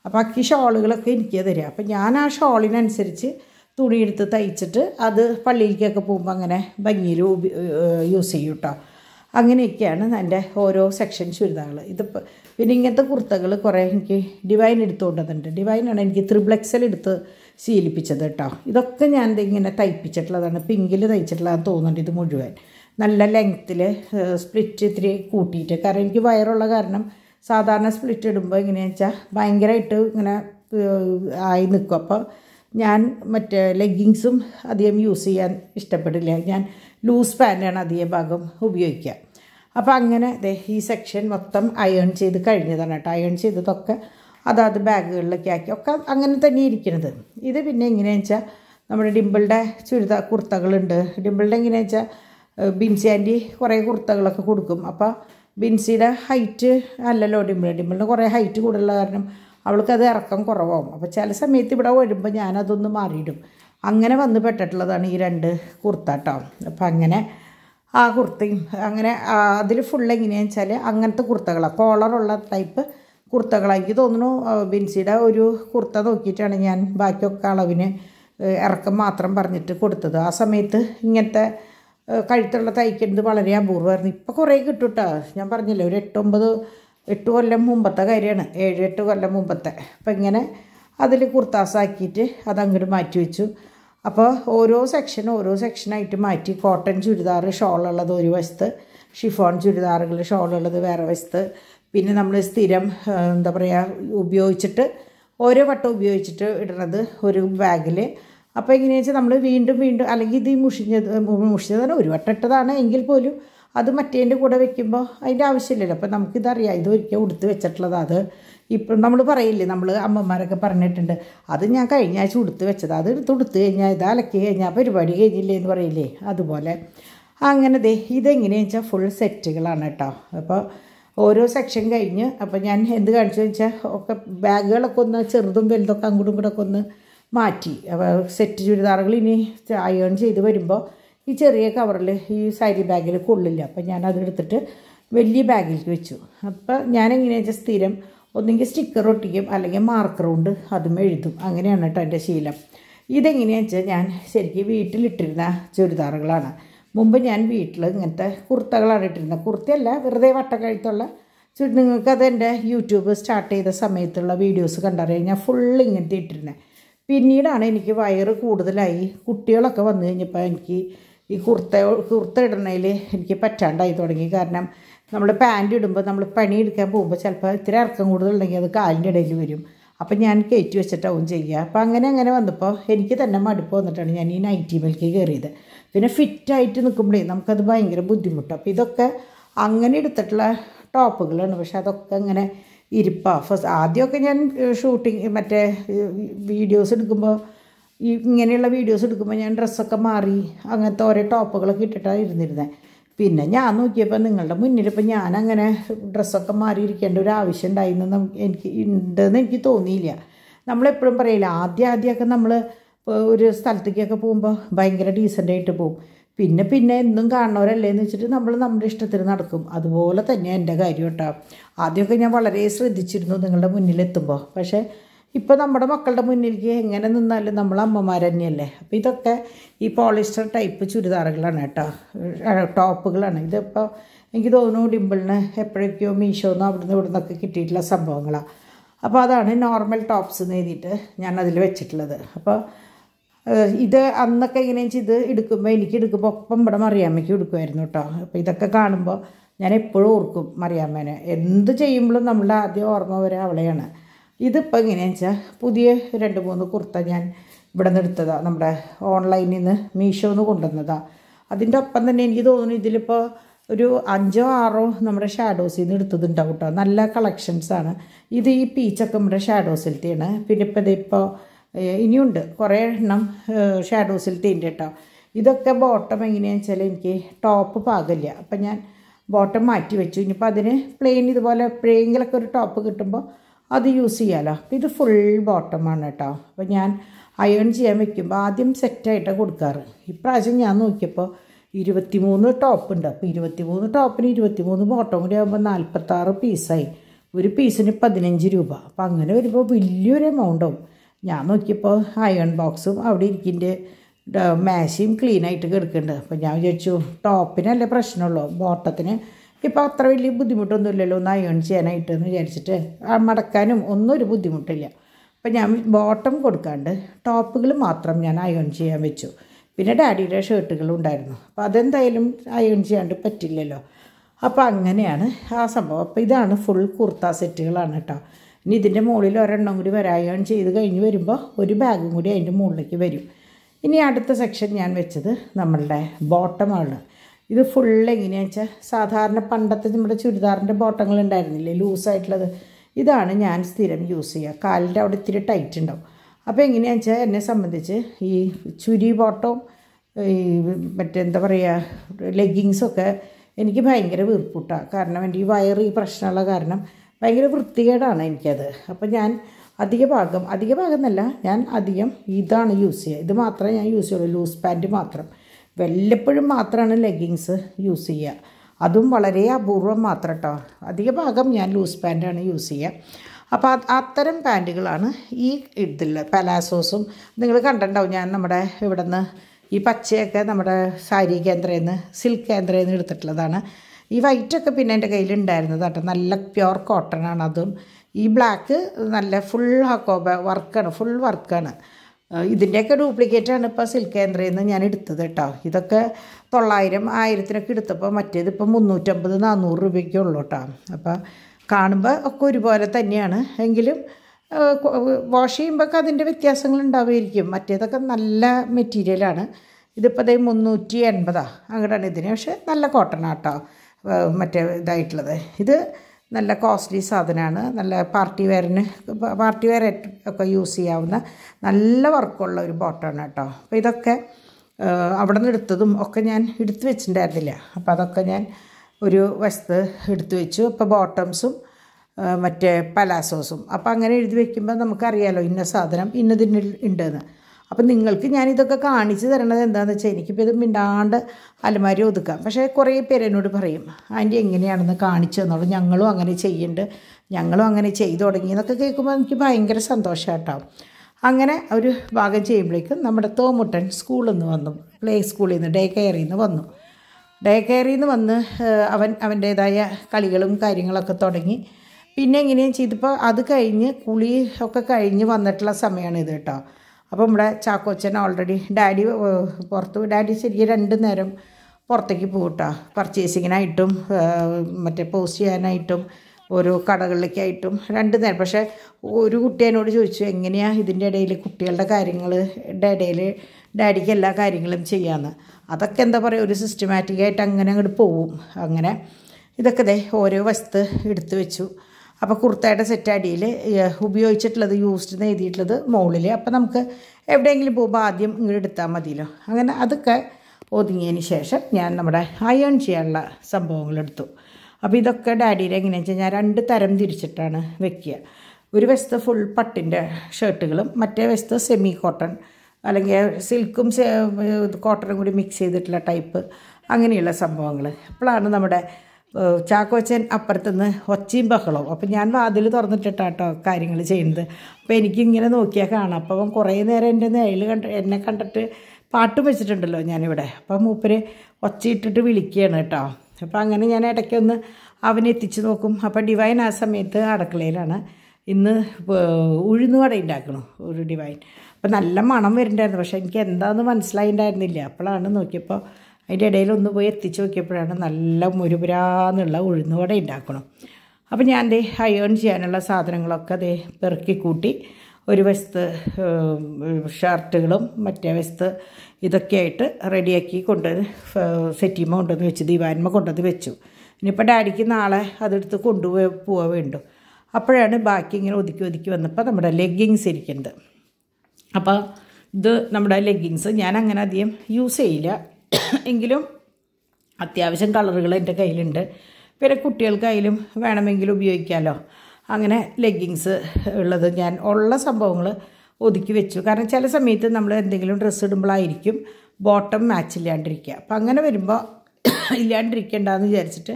അപ്പോൾ അക്കി ഷോളുകളൊക്കെ എനിക്ക് തരിക അപ്പോൾ ഞാൻ ആ ഷോളിനനുസരിച്ച് തുണിയെടുത്ത് തയ്ച്ചിട്ട് അത് പള്ളിയിലേക്കൊക്കെ പോകുമ്പോൾ അങ്ങനെ ഭംഗിയിൽ യൂസ് ചെയ്യും കേട്ടോ അങ്ങനെയൊക്കെയാണ് എൻ്റെ ഓരോ സെക്ഷൻ ചുരിദാറുകൾ ഇതിപ്പോൾ പിന്നെ ഇങ്ങനത്തെ കുർത്തകൾ കുറേ എനിക്ക് ഡിവൈൻ എടുത്തുകൊണ്ടതുണ്ട് ഡിവൈനാണ് എനിക്ക് ത്രിബ്ലെക്സൽ എടുത്ത് ശീലിപ്പിച്ചത് കേട്ടോ ഇതൊക്കെ ഞാൻ ഇങ്ങനെ തയ്പ്പിച്ചിട്ടുള്ളതാണ് പിങ്കിൽ തയ്ച്ചിട്ടുള്ളതാണ് തോന്നുന്നുണ്ട് ഇത് മുഴുവൻ നല്ല ലെങ്ത്തിൽ സ്പ്ലിറ്റ് ഇത്തിരി കൂട്ടിയിട്ട് കാരണം എനിക്ക് വയറുള്ള കാരണം സാധാരണ സ്പ്ലിറ്റ് ഇടുമ്പോൾ എങ്ങനെയാണെന്ന് വെച്ചാൽ ഭയങ്കരമായിട്ട് ഇങ്ങനെ ആയി നിൽക്കും അപ്പോൾ ഞാൻ മറ്റേ ലെഗ്ഗിങ്സും അധികം യൂസ് ചെയ്യാൻ ഇഷ്ടപ്പെടില്ല ഞാൻ ലൂസ് പാൻ്റാണ് അധിക ഭാഗം ഉപയോഗിക്കുക അപ്പോൾ അങ്ങനെ ദേ ഈ സെക്ഷൻ മൊത്തം അയൺ ചെയ്ത് കഴിഞ്ഞതാണ് കേട്ടോ അയൺ ചെയ്തതൊക്കെ അതാത് ബാഗുകളിലൊക്കെ ആക്കി ഒക്കെ അങ്ങനെ തന്നെ ഇരിക്കുന്നത് ഇത് പിന്നെ എങ്ങനെയാണെന്ന് വെച്ചാൽ നമ്മുടെ ഡിമ്പിളുടെ ചുരിദാർ കുർത്തകളുണ്ട് ഡിമ്പിളുടെ എങ്ങനെയാണെന്ന് വെച്ചാൽ ബിൻസി ആൻറ്റി കുറേ കുർത്തകളൊക്കെ കൊടുക്കും അപ്പോൾ ബിൻസിയുടെ ഹൈറ്റ് അല്ലല്ലോ ഡിമ്പിൾ ഡിമ്പിളിന് കുറേ ഹൈറ്റ് കൂടുതലുള്ള കാരണം അവൾക്കത് ഇറക്കം കുറവാകും അപ്പോൾ ചില സമയത്ത് ഇവിടെ വരുമ്പോൾ ഞാനതൊന്ന് മാറിയിടും അങ്ങനെ വന്ന് പെട്ടിട്ടുള്ളതാണ് ഈ രണ്ട് കുർത്താട്ടോ അപ്പോൾ അങ്ങനെ ആ കുർത്തയും അങ്ങനെ അതിൽ ഫുൾ എങ്ങനെയാണെന്ന് വെച്ചാൽ അങ്ങനത്തെ കുർത്തകളാണ് കോളറുള്ള ടൈപ്പ് കുർത്തകളാണ് എനിക്ക് തോന്നുന്നു ബിൻസിയുടെ ഒരു കുർത്ത നോക്കിയിട്ടാണ് ഞാൻ ബാക്കിയൊക്കെ അളവിന് ഇറക്കം മാത്രം പറഞ്ഞിട്ട് കൊടുത്തത് ആ സമയത്ത് ഇങ്ങനത്തെ കഴുത്തുള്ള തയ്ക്കുന്നത് വളരെ അപൂർവമായിരുന്നു ഇപ്പം കുറേ കിട്ടും കേട്ടോ ഞാൻ പറഞ്ഞില്ലേ ഒരു എട്ടൊമ്പത് എട്ട് കൊല്ലം മുമ്പത്തെ കാര്യമാണ് ഏഴ് എട്ട് കൊല്ലം മുമ്പത്തെ അപ്പം ഇങ്ങനെ അതിൽ കുർത്താസാക്കിയിട്ട് അതങ്ങോട്ട് മാറ്റി വെച്ചു അപ്പോൾ ഓരോ സെക്ഷൻ ഓരോ സെക്ഷനായിട്ട് മാറ്റി കോട്ടൺ ചുരിദാർ ഷോളുള്ളത് ഒരു വശത്ത് ഷിഫോൺ ചുരിദാറുകൾ ഷോളുള്ളത് വേറെ വശത്ത് പിന്നെ നമ്മൾ സ്ഥിരം എന്താ പറയുക ഉപയോഗിച്ചിട്ട് ഓരോ വട്ടം ഉപയോഗിച്ചിട്ട് ഇടുന്നത് ഒരു ബാഗിൽ അപ്പോൾ എങ്ങനെയാണെന്ന് വെച്ചാൽ നമ്മൾ വീണ്ടും വീണ്ടും അല്ലെങ്കിൽ ഇത് മുഷിഞ്ഞത് മുഷിഞ്ഞത് തന്നെ ഒരു വട്ടം ഇട്ടതാണ് എങ്കിൽ പോലും അത് മറ്റേൻ്റെ കൂടെ വെക്കുമ്പോൾ അതിൻ്റെ ആവശ്യമില്ലല്ലോ അപ്പോൾ നമുക്കിതറിയാം ഇത് ഒരിക്കൽ ഉടുത്ത് വെച്ചിട്ടുള്ളത് അത് ഇപ്പം നമ്മൾ പറയില്ലേ നമ്മൾ അമ്മമാരൊക്കെ പറഞ്ഞിട്ടുണ്ട് അത് ഞാൻ കഴിഞ്ഞ ആഴ്ച ഉടുത്ത് വെച്ചത് അത് എടുത്ത് ഉടുത്ത് കഴിഞ്ഞാൽ ഇത് അലക്കി കഴിഞ്ഞാൽ പരിപാടി കഴിഞ്ഞില്ലേ എന്ന് പറയില്ലേ അതുപോലെ അങ്ങനെ ദേ ഇതെങ്ങനെയാണെന്ന് വെച്ചാൽ ഫുൾ സെറ്റുകളാണ് കേട്ടോ അപ്പോൾ ഓരോ സെക്ഷൻ കഴിഞ്ഞ് അപ്പോൾ ഞാൻ എന്ത് കാണിച്ചു വെച്ചാൽ ഒക്കെ ബാഗുകളൊക്കെ ഒന്ന് ചെറുതും വലുതൊക്കെ അങ്ങോട്ടും ഒക്കെ ഒന്ന് മാറ്റി അപ്പോൾ സെറ്റ് ചുരിദാറുകൾ ഇനി അയേൺ ചെയ്ത് വരുമ്പോൾ ഈ ചെറിയ കവറിൽ ഈ സാരി ബാഗിൽ കൊള്ളില്ല അപ്പോൾ ഞാൻ എടുത്തിട്ട് വലിയ ബാഗിലേക്ക് വെച്ചു അപ്പോൾ ഞാൻ എങ്ങനെയാണെന്ന് വെച്ചാൽ സ്ഥിരം ഒന്നുകിൽ സ്റ്റിക്കർ ഒട്ടിക്കും അല്ലെങ്കിൽ മാർക്കർ കൊണ്ട് അതും എഴുതും അങ്ങനെയാണ് കേട്ടോ എൻ്റെ ശീലം ഇതെങ്ങനെയാണെന്ന് വെച്ചാൽ ഞാൻ ശരിക്കും വീട്ടിലിട്ടിരുന്ന ചുരിദാറുകളാണ് മുമ്പ് ഞാൻ വീട്ടിൽ ഇങ്ങനത്തെ കുർത്തകളാണ് ഇട്ടിരുന്നത് കുർത്തയല്ല വെറുതെ വട്ടക്കഴുത്തുള്ള ചുരി നിങ്ങൾക്കത് എൻ്റെ യൂട്യൂബ് സ്റ്റാർട്ട് ചെയ്ത സമയത്തുള്ള വീഡിയോസ് കണ്ടറിയാം ഞാൻ ഫുൾ ഇങ്ങനത്തെ ഇട്ടിരുന്നത് പിന്നീടാണ് എനിക്ക് വയറ് കൂടുതലായി കുട്ടികളൊക്കെ വന്നു കഴിഞ്ഞപ്പോൾ എനിക്ക് ഈ കുർത്ത കുർത്ത ഇടണേൽ എനിക്ക് പറ്റാണ്ടായി തുടങ്ങി കാരണം നമ്മൾ പാൻറ് ഇടുമ്പോൾ നമ്മൾ പണിയെടുക്കാൻ പോകുമ്പോൾ ചിലപ്പോൾ ഇത്തിരി ഇറക്കം കൂടുതലുണ്ടെങ്കിൽ അത് കാലിൻ്റെ ഇടയിൽ വരും അപ്പം ഞാൻ കയറ്റി വെച്ചിട്ടാവും ചെയ്യുക അപ്പം അങ്ങനെ അങ്ങനെ വന്നപ്പോൾ എനിക്ക് തന്നെ മടുപ്പ് വന്നിട്ടാണ് ഞാൻ ഈ നൈറ്റി മിൽക്ക് കയറിയത് പിന്നെ ഫിറ്റായിട്ട് നിൽക്കുമ്പോഴേ നമുക്കത് ഭയങ്കര ബുദ്ധിമുട്ടും അപ്പോൾ ഇതൊക്കെ അങ്ങനെ എടുത്തിട്ടുള്ള ടോപ്പുകളാണ് പക്ഷെ അതൊക്കെ അങ്ങനെ ഇരിപ്പാണ് ഫസ്റ്റ് ആദ്യമൊക്കെ ഞാൻ ഷൂട്ടിങ് മറ്റേ വീഡിയോസ് എടുക്കുമ്പോൾ ഈ ഇങ്ങനെയുള്ള വീഡിയോസ് എടുക്കുമ്പോൾ ഞാൻ ഡ്രസ്സൊക്കെ മാറി അങ്ങനത്തെ ഓരോ ടോപ്പുകളൊക്കെ ഇട്ടിട്ടാണ് ഇരുന്നിരുന്നത് പിന്നെ ഞാൻ നോക്കിയപ്പോൾ നിങ്ങളുടെ മുന്നിൽ ഇപ്പോൾ ഞാൻ അങ്ങനെ ഡ്രസ്സൊക്കെ മാറിയിരിക്കേണ്ട ഒരു ആവശ്യം ഉണ്ടായിരുന്നു നമുക്ക് എനിക്ക് ഉണ്ടെന്ന് എനിക്ക് തോന്നിയില്ല നമ്മളെപ്പോഴും പറയില്ല ആദ്യം ആദ്യമൊക്കെ നമ്മൾ ഒരു സ്ഥലത്തേക്കൊക്കെ പോകുമ്പോൾ ഭയങ്കര ഡീസൻ്റായിട്ട് പോകും പിന്നെ പിന്നെ എന്നും കാണുന്നവരല്ലേ എന്ന് വെച്ചിട്ട് നമ്മൾ നമ്മുടെ ഇഷ്ടത്തിന് നടക്കും അതുപോലെ തന്നെ എൻ്റെ കാര്യം കേട്ടോ ആദ്യമൊക്കെ ഞാൻ വളരെ ശ്രദ്ധിച്ചിരുന്നു നിങ്ങളുടെ മുന്നിലെത്തുമ്പോൾ പക്ഷേ ഇപ്പോൾ നമ്മുടെ മക്കളുടെ മുന്നിലേക്ക് എങ്ങനെ നിന്നാലും നമ്മൾ അമ്മമാർ തന്നെയല്ലേ അപ്പോൾ ഇതൊക്കെ ഈ പോളിസ്റ്റർ ടൈപ്പ് ചുരിദാറുകളാണ് കേട്ടോ ടോപ്പുകളാണ് ഇതിപ്പോൾ എനിക്ക് തോന്നുന്നു ഡിമ്പിളിന് എപ്പോഴൊക്കെയോ മീഷോന്നോ അവിടുന്ന് ഇവിടെ നിന്നൊക്കെ കിട്ടിയിട്ടുള്ള സംഭവങ്ങളാണ് അപ്പോൾ അതാണ് നോർമൽ ടോപ്സ് എന്ന് എഴുതിയിട്ട് ഞാൻ അതിൽ വെച്ചിട്ടുള്ളത് അപ്പോൾ ഇത് അന്നൊക്കെ എങ്ങനെയും ചെയ്ത് എടുക്കുമ്പോൾ എനിക്ക് എടുക്കുമ്പോൾ ഒപ്പം ഇവിടെ മറിയാമ്മയ്ക്ക് എടുക്കുമായിരുന്നു കേട്ടോ അപ്പോൾ ഇതൊക്കെ കാണുമ്പോൾ ഞാൻ എപ്പോഴും ഓർക്കും മറിയാമ്മേനെ എന്ത് ചെയ്യുമ്പോഴും നമ്മളുടെ ആദ്യം ഓർമ്മ വരെ അവളെയാണ് ഇതിപ്പോൾ എങ്ങനെയാണെന്ന് വെച്ചാൽ പുതിയ രണ്ട് മൂന്ന് കുർത്ത ഞാൻ ഇവിടെ നിന്ന് എടുത്തതാണ് നമ്മുടെ ഓൺലൈനിൽ നിന്ന് മീഷോ നിന്ന് കൊണ്ടുവന്നതാണ് അതിൻ്റെ ഒപ്പം തന്നെ എനിക്ക് തോന്നുന്നു ഇതിലിപ്പോൾ ഒരു അഞ്ചോ ആറോ നമ്മുടെ ഷാഡോസിൽ നിന്ന് എടുത്തതുണ്ടാവും കേട്ടോ നല്ല കളക്ഷൻസാണ് ഇത് ഈ പീച്ചൊക്കെ നമ്മുടെ ഷാഡോസിലത്തെയാണ് പിന്നെ ഇപ്പം ഇതിപ്പോൾ ഇനിയുണ്ട് കുറേ എണ്ണം ഷാഡോസിലത്തെയുണ്ട് കേട്ടോ ഇതൊക്കെ ബോട്ടം എങ്ങനെയാണെന്ന് വെച്ചാൽ എനിക്ക് ടോപ്പ് പാകില്ല അപ്പം ഞാൻ ബോട്ടം മാറ്റി വെച്ചു ഇനിയിപ്പോൾ അതിന് പ്ലെയിൻ ഇതുപോലെ എപ്പോഴെങ്കിലൊക്കെ ഒരു ടോപ്പ് കിട്ടുമ്പോൾ അത് യൂസ് ചെയ്യാമല്ലോ ഇത് ഫുൾ ബോട്ടമാണ് കേട്ടോ അപ്പോൾ ഞാൻ അയൺ ചെയ്യാൻ വെക്കുമ്പോൾ ആദ്യം സെറ്റായിട്ടാണ് കൊടുക്കാറ് ഇപ്രാവശ്യം ഞാൻ നോക്കിയപ്പോൾ മൂന്ന് ടോപ്പ് ഉണ്ട് അപ്പോൾ മൂന്ന് ടോപ്പിന് മൂന്ന് ബോട്ടം കൂടി ആകുമ്പോൾ നാൽപ്പത്താറ് പീസായി ഒരു പീസിന് പതിനഞ്ച് രൂപ അപ്പം അങ്ങനെ വരുമ്പോൾ വലിയൊരു ആവും ഞാൻ നോക്കിയപ്പോൾ അയൺ ബോക്സും അവിടെ ഇരിക്കിൻ്റെ മേശയും ക്ലീനായിട്ട് കിടക്കുന്നുണ്ട് അപ്പോൾ ഞാൻ വിചാരിച്ചു ടോപ്പിനല്ലേ പ്രശ്നമുള്ളൂ ബോട്ടത്തിന് ഇപ്പോൾ അത്ര വലിയ ബുദ്ധിമുട്ടൊന്നുമില്ലല്ലോ ഒന്ന് അയൺ ചെയ്യാനായിട്ട് എന്ന് വിചാരിച്ചിട്ട് മടക്കാനും ഒന്നും ഒരു ബുദ്ധിമുട്ടില്ല അപ്പോൾ ഞാൻ ബോട്ടം കൊടുക്കാണ്ട് ടോപ്പുകൾ മാത്രം ഞാൻ അയൺ ചെയ്യാൻ വെച്ചു പിന്നെ ഡാഡിയുടെ ഷർട്ടുകളും ഉണ്ടായിരുന്നു അപ്പോൾ അതെന്തായാലും അയൺ ചെയ്യാണ്ട് പറ്റില്ലല്ലോ അപ്പോൾ അങ്ങനെയാണ് ആ സംഭവം അപ്പോൾ ഇതാണ് ഫുൾ കുർത്ത സെറ്റുകളാണ് കേട്ടോ ഇനി ഇതിൻ്റെ മുകളിൽ ഒരെണ്ണം കൂടി വരായൺ ചെയ്ത് കഴിഞ്ഞ് വരുമ്പോൾ ഒരു ബാഗും കൂടി അതിൻ്റെ മുകളിലേക്ക് വരും ഇനി അടുത്ത സെക്ഷൻ ഞാൻ വെച്ചത് നമ്മളുടെ ബോട്ടമാണ് ഇത് ഫുൾ എങ്ങനെയാണെന്ന് വെച്ചാൽ സാധാരണ പണ്ടത്തെ നമ്മുടെ ചുരിദാറിൻ്റെ ബോട്ടങ്ങൾ ഉണ്ടായിരുന്നില്ലേ ലൂസായിട്ടുള്ളത് ഇതാണ് ഞാൻ സ്ഥിരം യൂസ് ചെയ്യുക കാലിൻ്റെ അവിടെ ഇത്തിരി ടൈറ്റ് ഉണ്ടാവും അപ്പോൾ എങ്ങനെയാണെന്ന് വെച്ചാൽ എന്നെ സംബന്ധിച്ച് ഈ ചുരി ബോട്ടവും ഈ മറ്റെന്താ പറയുക ലെഗിങ്സൊക്കെ എനിക്ക് ഭയങ്കര വീർപ്പുട്ടാണ് കാരണം എൻ്റെ ഈ വയറ് ഈ പ്രശ്നമുള്ള കാരണം ഭയങ്കര വൃത്തികേടാണ് എനിക്കത് അപ്പോൾ ഞാൻ അധിക ഭാഗം അധിക ഭാഗം എന്നല്ല ഞാൻ അധികം ഇതാണ് യൂസ് ചെയ്യുക ഇത് മാത്രമേ ഞാൻ യൂസ് ചെയ്യുള്ളൂ ലൂസ് പാൻറ്റ് മാത്രം വല്ലപ്പോഴും മാത്രമാണ് ലെഗിങ്സ് യൂസ് ചെയ്യുക അതും വളരെ അപൂർവം മാത്രം കേട്ടോ അധിക ഭാഗം ഞാൻ ലൂസ് പാൻറ്റാണ് യൂസ് ചെയ്യുക അപ്പോൾ അത്തരം പാൻറ്റുകളാണ് ഈ ഇതിൽ പലാസോസും നിങ്ങൾ കണ്ടിട്ടുണ്ടാവും ഞാൻ നമ്മുടെ ഇവിടെ നിന്ന് ഈ പച്ചയൊക്കെ നമ്മുടെ സാരി കേന്ദ്രയിൽ നിന്ന് സിൽക്ക് കേന്ദ്രയിൽ നിന്ന് എടുത്തിട്ടുള്ളതാണ് ഈ വൈറ്റൊക്കെ പിന്നെ എൻ്റെ കയ്യിൽ ഉണ്ടായിരുന്നത് കേട്ടോ നല്ല പ്യുർ കോട്ടൺ ആണ് അതും ഈ ബ്ലാക്ക് നല്ല ഫുൾ ഹക്കോബ വർക്കാണ് ഫുൾ വർക്കാണ് ഇതിൻ്റെയൊക്കെ ഡ്യൂപ്ലിക്കേറ്റാണ് ഇപ്പോൾ സിൽക്ക് കേന്ദ്രയിൽ നിന്ന് ഞാൻ എടുത്തത് കേട്ടോ ഇതൊക്കെ തൊള്ളായിരം ആയിരത്തിനൊക്കെ എടുത്തപ്പോൾ മറ്റേത് ഇപ്പോൾ മുന്നൂറ്റമ്പത് നാനൂറ് രൂപയ്ക്കേ ഉള്ളൂ കേട്ടോ അപ്പോൾ കാണുമ്പോൾ ഒക്കെ ഒരുപോലെ തന്നെയാണ് എങ്കിലും വാഷ് ചെയ്യുമ്പോഴൊക്കെ അതിൻ്റെ വ്യത്യാസങ്ങൾ ഉണ്ടാവുമായിരിക്കും മറ്റേതൊക്കെ നല്ല മെറ്റീരിയലാണ് ഇതിപ്പോൾ അതേ മുന്നൂറ്റി എൺപതാണ് അങ്ങോട്ടാണ് ഇതിന് പക്ഷേ നല്ല കോട്ടൺ ആട്ടോ മറ്റേ ഇതായിട്ടുള്ളത് ഇത് നല്ല കോസ്റ്റ്ലി സാധനമാണ് നല്ല പാർട്ടി വെയറിന് പാർട്ടി വെയർ ഒക്കെ യൂസ് ചെയ്യാവുന്ന നല്ല വർക്കുള്ള ഒരു ബോട്ടാണ് കേട്ടോ അപ്പോൾ ഇതൊക്കെ അവിടെ നിന്ന് എടുത്തതും ഒക്കെ ഞാൻ എടുത്തു വെച്ചിട്ടുണ്ടായിരുന്നില്ല അപ്പോൾ അതൊക്കെ ഞാൻ ഒരു വശത്ത് എടുത്തു വെച്ചു അപ്പോൾ ബോട്ടംസും മറ്റേ പലാസോസും അപ്പോൾ അങ്ങനെ എഴുതി വയ്ക്കുമ്പോൾ നമുക്കറിയാലോ ഇന്ന സാധനം ഇന്നതിന് ഉണ്ടെന്ന് അപ്പം നിങ്ങൾക്ക് ഞാനിതൊക്കെ കാണിച്ചു തരണത് എന്താണെന്ന് വെച്ചാൽ എനിക്കിപ്പോൾ ഇത് മിണ്ടാണ്ട് അലമാരി ഒതുക്കാം പക്ഷേ കുറേ പേര് എന്നോട് പറയും ആൻറ്റി എങ്ങനെയാണെന്ന് കാണിച്ചു തന്നോളൂ ഞങ്ങളും അങ്ങനെ ചെയ്യുന്നുണ്ട് ഞങ്ങളും അങ്ങനെ ചെയ്തു തുടങ്ങി എന്നൊക്കെ കേൾക്കുമ്പോൾ എനിക്ക് ഭയങ്കര സന്തോഷമായിട്ടാവും അങ്ങനെ ഒരു ഭാഗം ചെയ്യുമ്പോഴേക്കും നമ്മുടെ തോമുട്ടൻ സ്കൂളിൽ നിന്ന് വന്നു പ്ലേ സ്കൂളിൽ നിന്ന് ഡേ കെയറിൽ നിന്ന് വന്നു ഡേ കെയറിൽ നിന്ന് വന്ന് അവൻ അവൻ്റേതായ കളികളും കാര്യങ്ങളൊക്കെ തുടങ്ങി പിന്നെ എങ്ങനെയും ചെയ്തപ്പോൾ അത് കഴിഞ്ഞ് കുളി ഒക്കെ കഴിഞ്ഞ് വന്നിട്ടുള്ള സമയമാണ് ഇത് കേട്ടോ അപ്പോൾ നമ്മുടെ ചാക്കോച്ചൻ ഓൾറെഡി ഡാഡി പുറത്ത് ഡാഡി ശരിക്കും രണ്ട് നേരം പുറത്തേക്ക് പോകട്ടോ പർച്ചേസിങ്ങിനായിട്ടും മറ്റേ പോസ്റ്റ് ചെയ്യാനായിട്ടും ഓരോ കടകളിലേക്കായിട്ടും രണ്ട് നേരം പക്ഷേ ഒരു കുട്ടി എന്നോട് ചോദിച്ചു എങ്ങനെയാണ് ഇതിൻ്റെ ഇടയിൽ കുട്ടികളുടെ കാര്യങ്ങൾ ഇടയിൽ ഡാഡിക്ക് എല്ലാ കാര്യങ്ങളും ചെയ്യാമെന്ന് അതൊക്കെ എന്താ പറയുക ഒരു സിസ്റ്റമാറ്റിക്കായിട്ട് അങ്ങനെ അങ്ങോട്ട് പോവും അങ്ങനെ ഇതൊക്കെ ദേ ഓരോ വശത്ത് എടുത്തു വെച്ചു അപ്പോൾ കുർത്തയുടെ അടിയിൽ ഉപയോഗിച്ചിട്ടുള്ളത് യൂസ്ഡ് എന്ന് എഴുതിയിട്ടുള്ളത് മുകളിൽ അപ്പോൾ നമുക്ക് എവിടെയെങ്കിലും പോകുമ്പോൾ ആദ്യം ഇങ്ങോട്ട് എടുത്താൽ മതിയല്ലോ അങ്ങനെ അതൊക്കെ ഒതുങ്ങിയതിന് ശേഷം ഞാൻ നമ്മുടെ അയൺ ചെയ്യാനുള്ള സംഭവങ്ങളെടുത്തു അപ്പോൾ ഇതൊക്കെ ഡാഡിയിൽ എങ്ങനെയാണെന്ന് വെച്ചാൽ ഞാൻ രണ്ട് തരം തിരിച്ചിട്ടാണ് വെക്കുക ഒരു വശത്ത് ഫുൾ പട്ടിൻ്റെ ഷർട്ടുകളും മറ്റേ വശത്ത് സെമി കോട്ടൺ അല്ലെങ്കിൽ സിൽക്കും കോട്ടണും കൂടി മിക്സ് ചെയ്തിട്ടുള്ള ടൈപ്പ് അങ്ങനെയുള്ള സംഭവങ്ങൾ അപ്പോഴാണ് നമ്മുടെ ചാക്കോച്ചൻ നിന്ന് ഒച്ചയും ബഹളവും അപ്പം ഞാൻ വാതിൽ തുറന്നിട്ടിട്ടാട്ടോ കാര്യങ്ങൾ ചെയ്യുന്നത് അപ്പോൾ എനിക്കിങ്ങനെ നോക്കിയാൽ കാണാം അപ്പോൾ അവൻ കുറേ നേരം എൻ്റെ നേരിൽ കണ്ട് എന്നെ കണ്ടിട്ട് പാട്ടും വെച്ചിട്ടുണ്ടല്ലോ ഞാനിവിടെ അപ്പം മൂപ്പര് ഒച്ചയിട്ടിട്ട് വിളിക്കുകയാണ് കേട്ടോ അപ്പോൾ അങ്ങനെ ഞാൻ ഇടയ്ക്കൊന്ന് അവനെ എത്തിച്ചു നോക്കും അപ്പോൾ ഡിവൈൻ ആ സമയത്ത് അടുക്കളയിലാണ് ഇന്ന് ഉഴുന്ന് വട ഉണ്ടാക്കണം ഒരു ഡിവൈൻ അപ്പോൾ നല്ല മണം വരുന്നുണ്ടായിരുന്നു പക്ഷേ എനിക്ക് എന്താണെന്ന് മനസ്സിലായിണ്ടായിരുന്നില്ല അപ്പോഴാണ് നോക്കിയപ്പോൾ അതിൻ്റെ ഇടയിൽ ഒന്ന് പോയി എത്തിച്ച് നോക്കിയപ്പോഴാണ് നല്ല മുരുപുരാന്നുള്ള ഉഴുന്നുവട ഉണ്ടാക്കണം അപ്പോൾ ഞാൻ ദേ അയേൺ ചെയ്യാനുള്ള സാധനങ്ങളൊക്കെ ദേ പെറുക്കി കൂട്ടി ഒരു വശത്ത് ഷർട്ടുകളും മറ്റേ വശത്ത് ഇതൊക്കെയായിട്ട് റെഡിയാക്കി കൊണ്ട് സെറ്റിമ കൊണ്ടുവന്ന് വെച്ചു ദിവാൻമ കൊണ്ടുവന്ന് വെച്ചു ഇനിയിപ്പോൾ ഡാഡിക്ക് നാളെ അതെടുത്ത് കൊണ്ടുപോയി പോവാൻ വേണ്ടു അപ്പോഴാണ് ബാക്കി ഇങ്ങനെ ഒതുക്കി ഒതുക്കി വന്നപ്പോൾ നമ്മുടെ ലെഗ്ഗിങ്സ് ഇരിക്കുന്നത് അപ്പോൾ ഇത് നമ്മുടെ ലെഗ്ഗിങ്സ് ഞാൻ അങ്ങനെ അധികം യൂസ് ചെയ്യില്ല എങ്കിലും അത്യാവശ്യം കളറുകൾ എൻ്റെ കയ്യിലുണ്ട് പിന്നെ കുട്ടികൾക്കായാലും വേണമെങ്കിൽ ഉപയോഗിക്കാമല്ലോ അങ്ങനെ ലെഗ്ഗിങ്സ് ഉള്ളത് ഞാൻ ഉള്ള സംഭവങ്ങൾ ഒതുക്കി വെച്ചു കാരണം ചില സമയത്ത് നമ്മൾ എന്തെങ്കിലും ഡ്രസ്സ് ഇടുമ്പോഴായിരിക്കും ബോട്ടം മാച്ച് ഇല്ലാണ്ടിരിക്കുക അപ്പം അങ്ങനെ വരുമ്പോൾ ഇല്ലാണ്ടിരിക്കണ്ടെന്ന് വിചാരിച്ചിട്ട്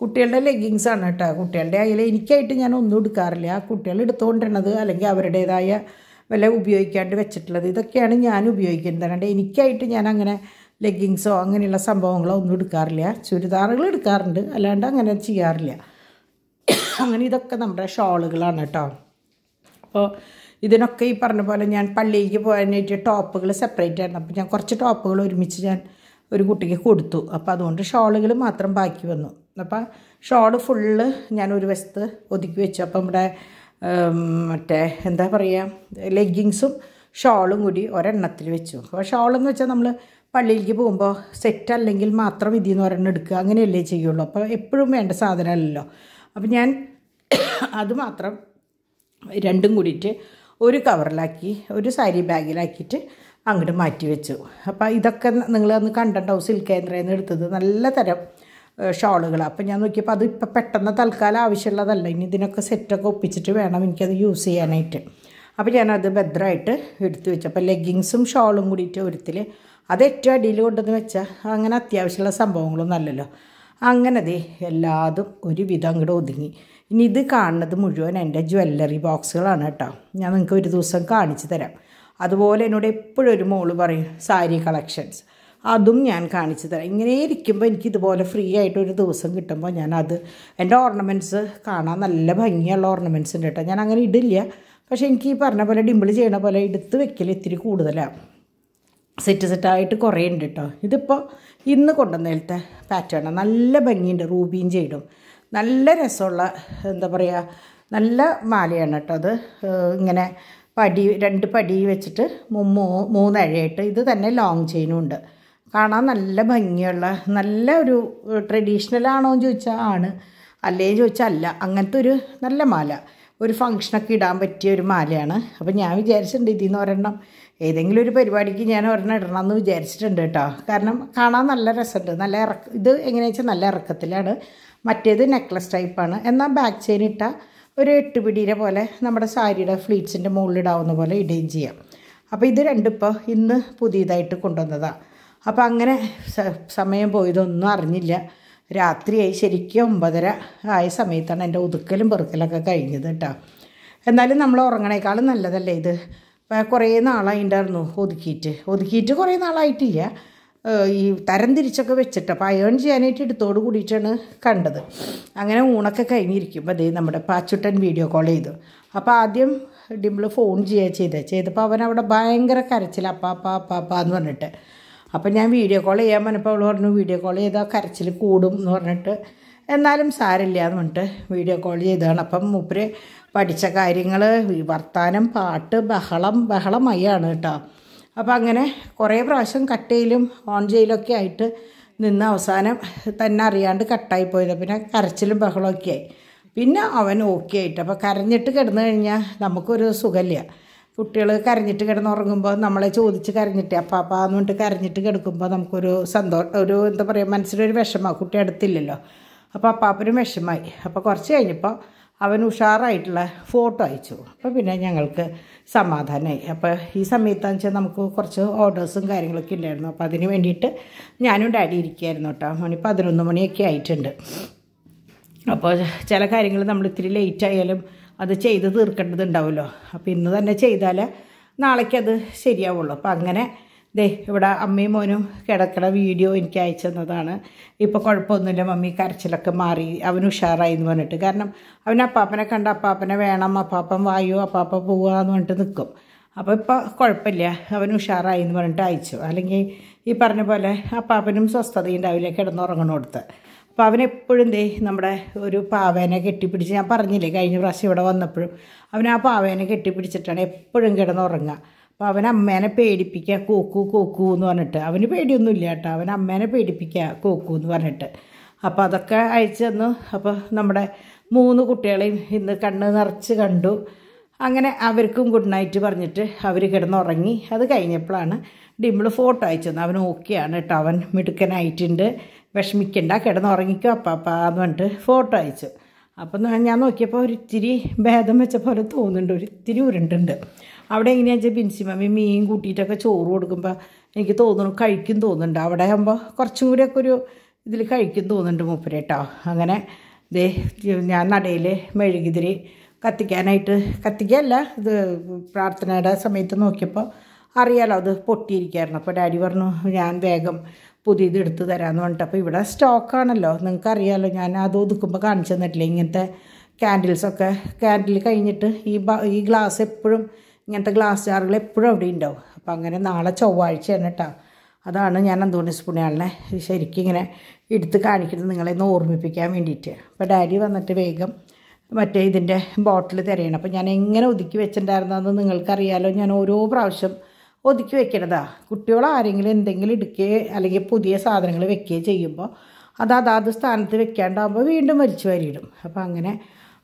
കുട്ടികളുടെ ലെഗ്ഗിങ്സ് ആണ് കേട്ടോ കുട്ടികളുടെ അതിൽ എനിക്കായിട്ട് ഞാൻ ഒന്നും എടുക്കാറില്ല കുട്ടികൾ എടുത്തുകൊണ്ടിരുന്നത് അല്ലെങ്കിൽ അവരുടേതായ വല്ല ഉപയോഗിക്കാണ്ട് വെച്ചിട്ടുള്ളത് ഇതൊക്കെയാണ് ഞാൻ ഉപയോഗിക്കുന്നത് അല്ലാണ്ട് എനിക്കായിട്ട് ഞാൻ അങ്ങനെ ലെഗ്ഗിങ്സോ അങ്ങനെയുള്ള സംഭവങ്ങളോ ഒന്നും എടുക്കാറില്ല ചുരിദാറുകൾ എടുക്കാറുണ്ട് അല്ലാണ്ട് അങ്ങനെ ചെയ്യാറില്ല അങ്ങനെ ഇതൊക്കെ നമ്മുടെ ഷോളുകളാണ് കേട്ടോ അപ്പോൾ ഇതിനൊക്കെ ഈ പറഞ്ഞ പോലെ ഞാൻ പള്ളിയിലേക്ക് പോകാനായിട്ട് ടോപ്പുകൾ സെപ്പറേറ്റ് ആയിരുന്നു അപ്പോൾ ഞാൻ കുറച്ച് ടോപ്പുകൾ ഒരുമിച്ച് ഞാൻ ഒരു കുട്ടിക്ക് കൊടുത്തു അപ്പോൾ അതുകൊണ്ട് ഷോളുകൾ മാത്രം ബാക്കി വന്നു അപ്പം ഷോൾ ഫുള്ള് ഞാൻ ഒരു വശത്ത് ഒതുക്കി വെച്ചു അപ്പം ഇവിടെ മറ്റേ എന്താ പറയുക ലെഗ്ഗിങ്സും ഷോളും കൂടി ഒരെണ്ണത്തിൽ വെച്ചു അപ്പോൾ ഷോളെന്ന് വെച്ചാൽ നമ്മൾ പള്ളിയിലേക്ക് പോകുമ്പോൾ സെറ്റ് അല്ലെങ്കിൽ മാത്രം ഇതിൽ നിന്ന് ഒരെണ്ണം എടുക്കുക അങ്ങനെയല്ലേ ചെയ്യുള്ളൂ അപ്പോൾ എപ്പോഴും വേണ്ട സാധനമല്ലല്ലോ അപ്പോൾ ഞാൻ അതുമാത്രം രണ്ടും കൂടിയിട്ട് ഒരു കവറിലാക്കി ഒരു സാരി ബാഗിലാക്കിയിട്ട് അങ്ങോട്ട് മാറ്റി വെച്ചു അപ്പോൾ ഇതൊക്കെ നിങ്ങൾ അന്ന് കണ്ടോ സിൽക്ക് കേന്ദ്രയിൽ നിന്ന് എടുത്തത് നല്ല തരം ഷോളുകൾ അപ്പം ഞാൻ നോക്കിയപ്പോൾ അത് ഇപ്പം പെട്ടെന്ന് തൽക്കാലം ആവശ്യമുള്ളതല്ല ഇനി ഇതിനൊക്കെ സെറ്റൊക്കെ ഒപ്പിച്ചിട്ട് വേണം എനിക്കത് യൂസ് ചെയ്യാനായിട്ട് അപ്പോൾ ഞാനത് ഭദ്രമായിട്ട് എടുത്തു വെച്ചു അപ്പോൾ ലെഗ്ഗിങ്സും ഷോളും കൂടിയിട്ട് ഒരുത്തിൽ അത് ഏറ്റവും അടിയിൽ കൊണ്ടെന്ന് വെച്ചാൽ അങ്ങനെ അത്യാവശ്യമുള്ള സംഭവങ്ങളൊന്നും അല്ലല്ലോ അങ്ങനെ ദേ എല്ലാതും ഒരുവിധം അങ്ങോട്ട് ഒതുങ്ങി ഇനി ഇത് കാണുന്നത് മുഴുവൻ എൻ്റെ ജ്വല്ലറി ബോക്സുകളാണ് കേട്ടോ ഞാൻ നിങ്ങൾക്ക് ഒരു ദിവസം കാണിച്ചു തരാം അതുപോലെ എന്നോട് എപ്പോഴും ഒരു മോള് പറയും സാരി കളക്ഷൻസ് അതും ഞാൻ കാണിച്ചു തരാം ഇങ്ങനെ ഇരിക്കുമ്പോൾ എനിക്ക് ഇതുപോലെ ഫ്രീ ആയിട്ട് ഒരു ദിവസം കിട്ടുമ്പോൾ ഞാനത് എൻ്റെ ഓർണമെൻറ്റ്സ് കാണാൻ നല്ല ഭംഗിയുള്ള ഓർണമെൻറ്റ്സ് ഉണ്ട് കേട്ടോ ഞാൻ അങ്ങനെ ഇടില്ല പക്ഷേ എനിക്ക് ഈ പറഞ്ഞ പോലെ ഡിമ്പിൾ ചെയ്യണ പോലെ എടുത്ത് വെക്കൽ ഇത്തിരി കൂടുതലാണ് സെറ്റ് സെറ്റായിട്ട് കുറേ ഉണ്ട് കേട്ടോ ഇതിപ്പോൾ ഇന്ന് കൊണ്ടുവന്നേലത്തെ പാറ്റേണാണ് നല്ല ഭംഗിയുണ്ട് റൂബിയും ചെയ്ടും നല്ല രസമുള്ള എന്താ പറയുക നല്ല മാലയാണ് കേട്ടോ അത് ഇങ്ങനെ പടി രണ്ട് പടി വെച്ചിട്ട് മൂന്നഴയായിട്ട് ഇത് തന്നെ ലോങ് ചെയിനും ഉണ്ട് കാണാൻ നല്ല ഭംഗിയുള്ള നല്ല ഒരു ട്രഡീഷണൽ ആണോ എന്ന് ചോദിച്ചാൽ ആണ് അല്ലേ ചോദിച്ചാൽ അല്ല അങ്ങനത്തെ ഒരു നല്ല മാല ഒരു ഫങ്ഷനൊക്കെ ഇടാൻ പറ്റിയ ഒരു മാലയാണ് അപ്പോൾ ഞാൻ വിചാരിച്ചിട്ടുണ്ട് ഇതിൽ നിന്ന് ഒരെണ്ണം ഏതെങ്കിലും ഒരു പരിപാടിക്ക് ഞാൻ ഒരെണ്ണം ഇടണം എന്ന് വിചാരിച്ചിട്ടുണ്ട് കേട്ടോ കാരണം കാണാൻ നല്ല രസമുണ്ട് നല്ല ഇറക്ക ഇത് എങ്ങനെയാ വെച്ചാൽ നല്ല ഇറക്കത്തിലാണ് മറ്റേത് നെക്ലസ് ടൈപ്പാണ് എന്നാൽ ബാക്ക് ചെയിൻ ഇട്ടാൽ ഒരു എട്ട് പിടിയുടെ പോലെ നമ്മുടെ സാരിയുടെ ഫ്ലീറ്റ്സിൻ്റെ മുകളിലിടാവുന്ന പോലെ ഇടുകയും ചെയ്യാം അപ്പോൾ ഇത് രണ്ടിപ്പോൾ ഇന്ന് പുതിയതായിട്ട് കൊണ്ടുവന്നതാണ് അപ്പോൾ അങ്ങനെ സമയം പോയതൊന്നും അറിഞ്ഞില്ല രാത്രിയായി ശരിക്കും ഒമ്പതര ആയ സമയത്താണ് എൻ്റെ ഉതുക്കലും പെറുക്കലൊക്കെ കഴിഞ്ഞത് കേട്ടോ എന്നാലും നമ്മൾ ഉറങ്ങണേക്കാളും നല്ലതല്ലേ ഇത് കുറേ നാളായിണ്ടായിരുന്നു ഒതുക്കിയിട്ട് ഒതുക്കിയിട്ട് കുറേ നാളായിട്ടില്ല ഈ തരം തിരിച്ചൊക്കെ വെച്ചിട്ട് അപ്പോൾ അയേൺ ചെയ്യാനായിട്ട് എടുത്തോട് കൂടിയിട്ടാണ് കണ്ടത് അങ്ങനെ ഊണൊക്കെ കഴിഞ്ഞിരിക്കുമ്പോൾ അതേ നമ്മുടെ പാച്ചുട്ടൻ വീഡിയോ കോൾ ചെയ്തു അപ്പോൾ ആദ്യം ഡിമ്പിൾ ഫോൺ ചെയ്യുക ചെയ്തത് ചെയ്തപ്പോൾ അവൻ അവിടെ ഭയങ്കര കരച്ചിൽ അപ്പാ അപ്പാ അപ്പാ അപ്പാ എന്ന് പറഞ്ഞിട്ട് അപ്പം ഞാൻ വീഡിയോ കോൾ ചെയ്യാൻ പറഞ്ഞപ്പോൾ അവൾ പറഞ്ഞു വീഡിയോ കോൾ ചെയ്താൽ കരച്ചിൽ കൂടും എന്ന് പറഞ്ഞിട്ട് എന്നാലും സാരമില്ല എന്ന് പറഞ്ഞിട്ട് വീഡിയോ കോൾ ചെയ്തതാണ് അപ്പം മൂപ്പര് പഠിച്ച കാര്യങ്ങൾ വർത്താനം പാട്ട് ബഹളം ബഹളമായാണ് കേട്ടോ അപ്പോൾ അങ്ങനെ കുറേ പ്രാവശ്യം കട്ടയിലും ഓൺ ചെയ്യലൊക്കെ ആയിട്ട് നിന്ന് അവസാനം തന്നെ അറിയാണ്ട് കട്ടായി പോയത് പിന്നെ കരച്ചിലും ബഹളമൊക്കെ ആയി പിന്നെ അവൻ ഓക്കെ ആയിട്ട് അപ്പോൾ കരഞ്ഞിട്ട് കിടന്നു കഴിഞ്ഞാൽ നമുക്കൊരു സുഖമില്ല കുട്ടികൾ കരഞ്ഞിട്ട് കിടന്നുറങ്ങുമ്പോൾ നമ്മളെ ചോദിച്ച് കരഞ്ഞിട്ട് അപ്പം അപ്പം എന്ന് പറഞ്ഞിട്ട് കരഞ്ഞിട്ട് കിടക്കുമ്പോൾ നമുക്കൊരു സന്തോഷം ഒരു എന്താ പറയുക മനസ്സിലൊരു വിഷമമാണ് കുട്ടി അടുത്തില്ലല്ലോ അപ്പോൾ അപ്പാപ്പനും വിഷമമായി അപ്പോൾ കുറച്ച് കഴിഞ്ഞപ്പോൾ അവൻ ഉഷാറായിട്ടുള്ള ഫോട്ടോ അയച്ചു അപ്പോൾ പിന്നെ ഞങ്ങൾക്ക് സമാധാനമായി അപ്പോൾ ഈ സമയത്താന്ന് വെച്ചാൽ നമുക്ക് കുറച്ച് ഓർഡേഴ്സും കാര്യങ്ങളൊക്കെ ഉണ്ടായിരുന്നു അപ്പോൾ അതിന് വേണ്ടിയിട്ട് ഞാനും ഡാഡി ഇരിക്കുകയായിരുന്നു കേട്ടോ മണി പതിനൊന്ന് മണിയൊക്കെ ആയിട്ടുണ്ട് അപ്പോൾ ചില കാര്യങ്ങൾ നമ്മൾ ഇത്തിരി ലേറ്റ് ആയാലും അത് ചെയ്ത് തീർക്കേണ്ടതുണ്ടാവുമല്ലോ അപ്പോൾ ഇന്ന് തന്നെ ചെയ്താൽ നാളേക്കത് ശരിയാവുള്ളൂ അപ്പോൾ അങ്ങനെ ദേ ഇവിടെ അമ്മയും മോനും കിടക്കണ വീഡിയോ എനിക്ക് അയച്ചു തന്നതാണ് ഇപ്പോൾ കുഴപ്പമൊന്നുമില്ല മമ്മി കരച്ചിലൊക്കെ മാറി അവൻ ഉഷാറായി എന്ന് പറഞ്ഞിട്ട് കാരണം അവൻ അപ്പാപ്പനെ കണ്ട അപ്പാപ്പനെ വേണം അപ്പാപ്പൻ വായോ അപ്പാപ്പ പോവുക എന്ന് പറഞ്ഞിട്ട് നിൽക്കും അപ്പോൾ ഇപ്പോൾ കുഴപ്പമില്ല അവൻ ഉഷാറായി എന്ന് പറഞ്ഞിട്ട് അയച്ചു അല്ലെങ്കിൽ ഈ പറഞ്ഞ പോലെ അപ്പാപ്പനും രാവിലെ കിടന്നുറങ്ങണം കൊടുത്ത് അപ്പോൾ അവനെപ്പോഴും ദേ നമ്മുടെ ഒരു പാവേനെ കെട്ടിപ്പിടിച്ച് ഞാൻ പറഞ്ഞില്ലേ കഴിഞ്ഞ പ്രാവശ്യം ഇവിടെ വന്നപ്പോഴും അവൻ ആ പാവേനെ കെട്ടിപ്പിടിച്ചിട്ടാണ് എപ്പോഴും കിടന്നുറങ്ങുക അപ്പോൾ അവൻ അമ്മേനെ പേടിപ്പിക്കുക കോക്കു കോക്കു എന്ന് പറഞ്ഞിട്ട് അവന് ഇല്ല കേട്ടോ അവൻ അമ്മേനെ പേടിപ്പിക്കുക കോക്കു എന്ന് പറഞ്ഞിട്ട് അപ്പോൾ അതൊക്കെ അയച്ചു തന്നു അപ്പോൾ നമ്മുടെ മൂന്ന് കുട്ടികളെയും ഇന്ന് കണ്ണ് നിറച്ച് കണ്ടു അങ്ങനെ അവർക്കും ഗുഡ് നൈറ്റ് പറഞ്ഞിട്ട് അവർ കിടന്നുറങ്ങി അത് കഴിഞ്ഞപ്പോഴാണ് ഡിമ്പിൾ ഫോട്ടോ അയച്ചു തന്നു അവൻ ഓക്കെയാണ് കേട്ടോ അവൻ മിടുക്കനായിട്ടുണ്ട് വിഷമിക്കണ്ട കിടന്നുറങ്ങിക്കോ അപ്പ എന്ന് പറഞ്ഞിട്ട് ഫോട്ടോ അയച്ചു അപ്പം ഞാൻ നോക്കിയപ്പോൾ ഒരിത്തിരി ഭേദം വെച്ച പോലെ തോന്നുന്നുണ്ട് ഒരിത്തിരി ഉരുണ്ടുണ്ട് അവിടെ എങ്ങനെയാണെന്ന് വെച്ചാൽ ബിൻസി മമ്മി മീൻ കൂട്ടിയിട്ടൊക്കെ ചോറ് കൊടുക്കുമ്പോൾ എനിക്ക് തോന്നുന്നു കഴിക്കും തോന്നുന്നുണ്ട് അവിടെ ആകുമ്പോൾ കുറച്ചും കൂടിയൊക്കെ ഒരു ഇതിൽ കഴിക്കും തോന്നുന്നുണ്ട് മൂപ്പരേട്ടോ അങ്ങനെ ദേ ഞാൻ നടയിൽ മെഴുകിതിരി കത്തിക്കാനായിട്ട് കത്തിക്കല്ല ഇത് പ്രാർത്ഥനയുടെ സമയത്ത് നോക്കിയപ്പോൾ അറിയാലോ അത് പൊട്ടിയിരിക്കുകയായിരുന്നു അപ്പോൾ ഡാഡി പറഞ്ഞു ഞാൻ വേഗം പുതിയത് എടുത്ത് തരാമെന്ന് പറഞ്ഞിട്ട് അപ്പോൾ ഇവിടെ സ്റ്റോക്കാണല്ലോ നിങ്ങൾക്കറിയാമല്ലോ ഞാൻ അത് ഒതുക്കുമ്പോൾ കാണിച്ചു തന്നിട്ടില്ല ഇങ്ങനത്തെ ക്യാൻഡിൽസൊക്കെ ക്യാൻഡിൽ കഴിഞ്ഞിട്ട് ഈ ഈ ഗ്ലാസ് എപ്പോഴും ഇങ്ങനത്തെ ഗ്ലാസ് ജാറുകൾ എപ്പോഴും അവിടെ ഉണ്ടാവും അപ്പോൾ അങ്ങനെ നാളെ ചൊവ്വാഴ്ചയാണ് കേട്ടോ അതാണ് ഞാൻ അന്തോണി സ്പൂണിയാളിനെ ശരിക്കും ഇങ്ങനെ എടുത്ത് കാണിക്കുന്നത് നിങ്ങളെ ഒന്ന് ഓർമ്മിപ്പിക്കാൻ വേണ്ടിയിട്ട് അപ്പോൾ ഡാഡി വന്നിട്ട് വേഗം മറ്റേ ഇതിൻ്റെ ബോട്ടിൽ തിരയണം അപ്പോൾ ഞാൻ എങ്ങനെ ഒതുക്കി വെച്ചിട്ടുണ്ടായിരുന്നതെന്ന് നിങ്ങൾക്കറിയാലോ ഞാൻ ഓരോ പ്രാവശ്യം ഒതുക്കി വെക്കണതാ കുട്ടികൾ ആരെങ്കിലും എന്തെങ്കിലും എടുക്കുകയോ അല്ലെങ്കിൽ പുതിയ സാധനങ്ങൾ വെക്കുകയോ ചെയ്യുമ്പോൾ അത് അതാത് സ്ഥാനത്ത് വെക്കാണ്ടാകുമ്പോൾ വീണ്ടും വലിച്ചു വരിയിടും അപ്പോൾ അങ്ങനെ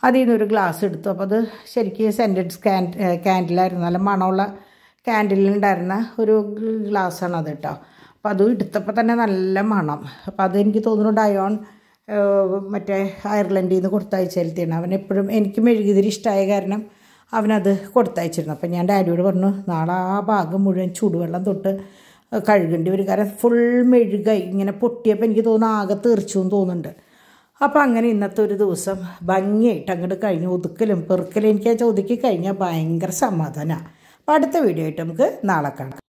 അതിൽ നിന്നൊരു ഗ്ലാസ് എടുത്തു അപ്പോൾ അത് ശരിക്കും സെൻറ്റഡ് സ്കാൻ ക്യാൻഡിലായിരുന്നു നല്ല മണമുള്ള ക്യാൻഡിലുണ്ടായിരുന്ന ഒരു ഗ്ലാസ്സാണ് അത് കേട്ടോ അപ്പോൾ അതും എടുത്തപ്പോൾ തന്നെ നല്ല മണം അപ്പോൾ അതെനിക്ക് തോന്നുന്നു ഡയോൺ മറ്റേ അയർലൻഡിൽ നിന്ന് കൊടുത്തയച്ചേൽത്തിയാണ് അവൻ എപ്പോഴും എനിക്ക് മെഴുകിതിരി ഇഷ്ടമായ കാരണം അവനത് കൊടുത്തയച്ചിരുന്നു അപ്പം ഞാൻ ഡാഡിയോട് പറഞ്ഞു നാളെ ആ ഭാഗം മുഴുവൻ ചൂടുവെള്ളം തൊട്ട് കഴുകേണ്ടി വരും കാരണം ഫുൾ മെഴുകായി ഇങ്ങനെ പൊട്ടിയപ്പോൾ എനിക്ക് തോന്നുന്നു ആകെ തീർച്ചു എന്ന് തോന്നുന്നുണ്ട് അപ്പോൾ അങ്ങനെ ഇന്നത്തെ ഒരു ദിവസം ഭംഗിയായിട്ട് അങ്ങോട്ട് കഴിഞ്ഞ് ഒതുക്കലും പെറുക്കലും എനിക്ക് ആ ചോദിക്കി കഴിഞ്ഞാൽ ഭയങ്കര സമാധാനമാണ് അപ്പോൾ അടുത്ത വീഡിയോ ആയിട്ട് നമുക്ക് നാളെ കാണാം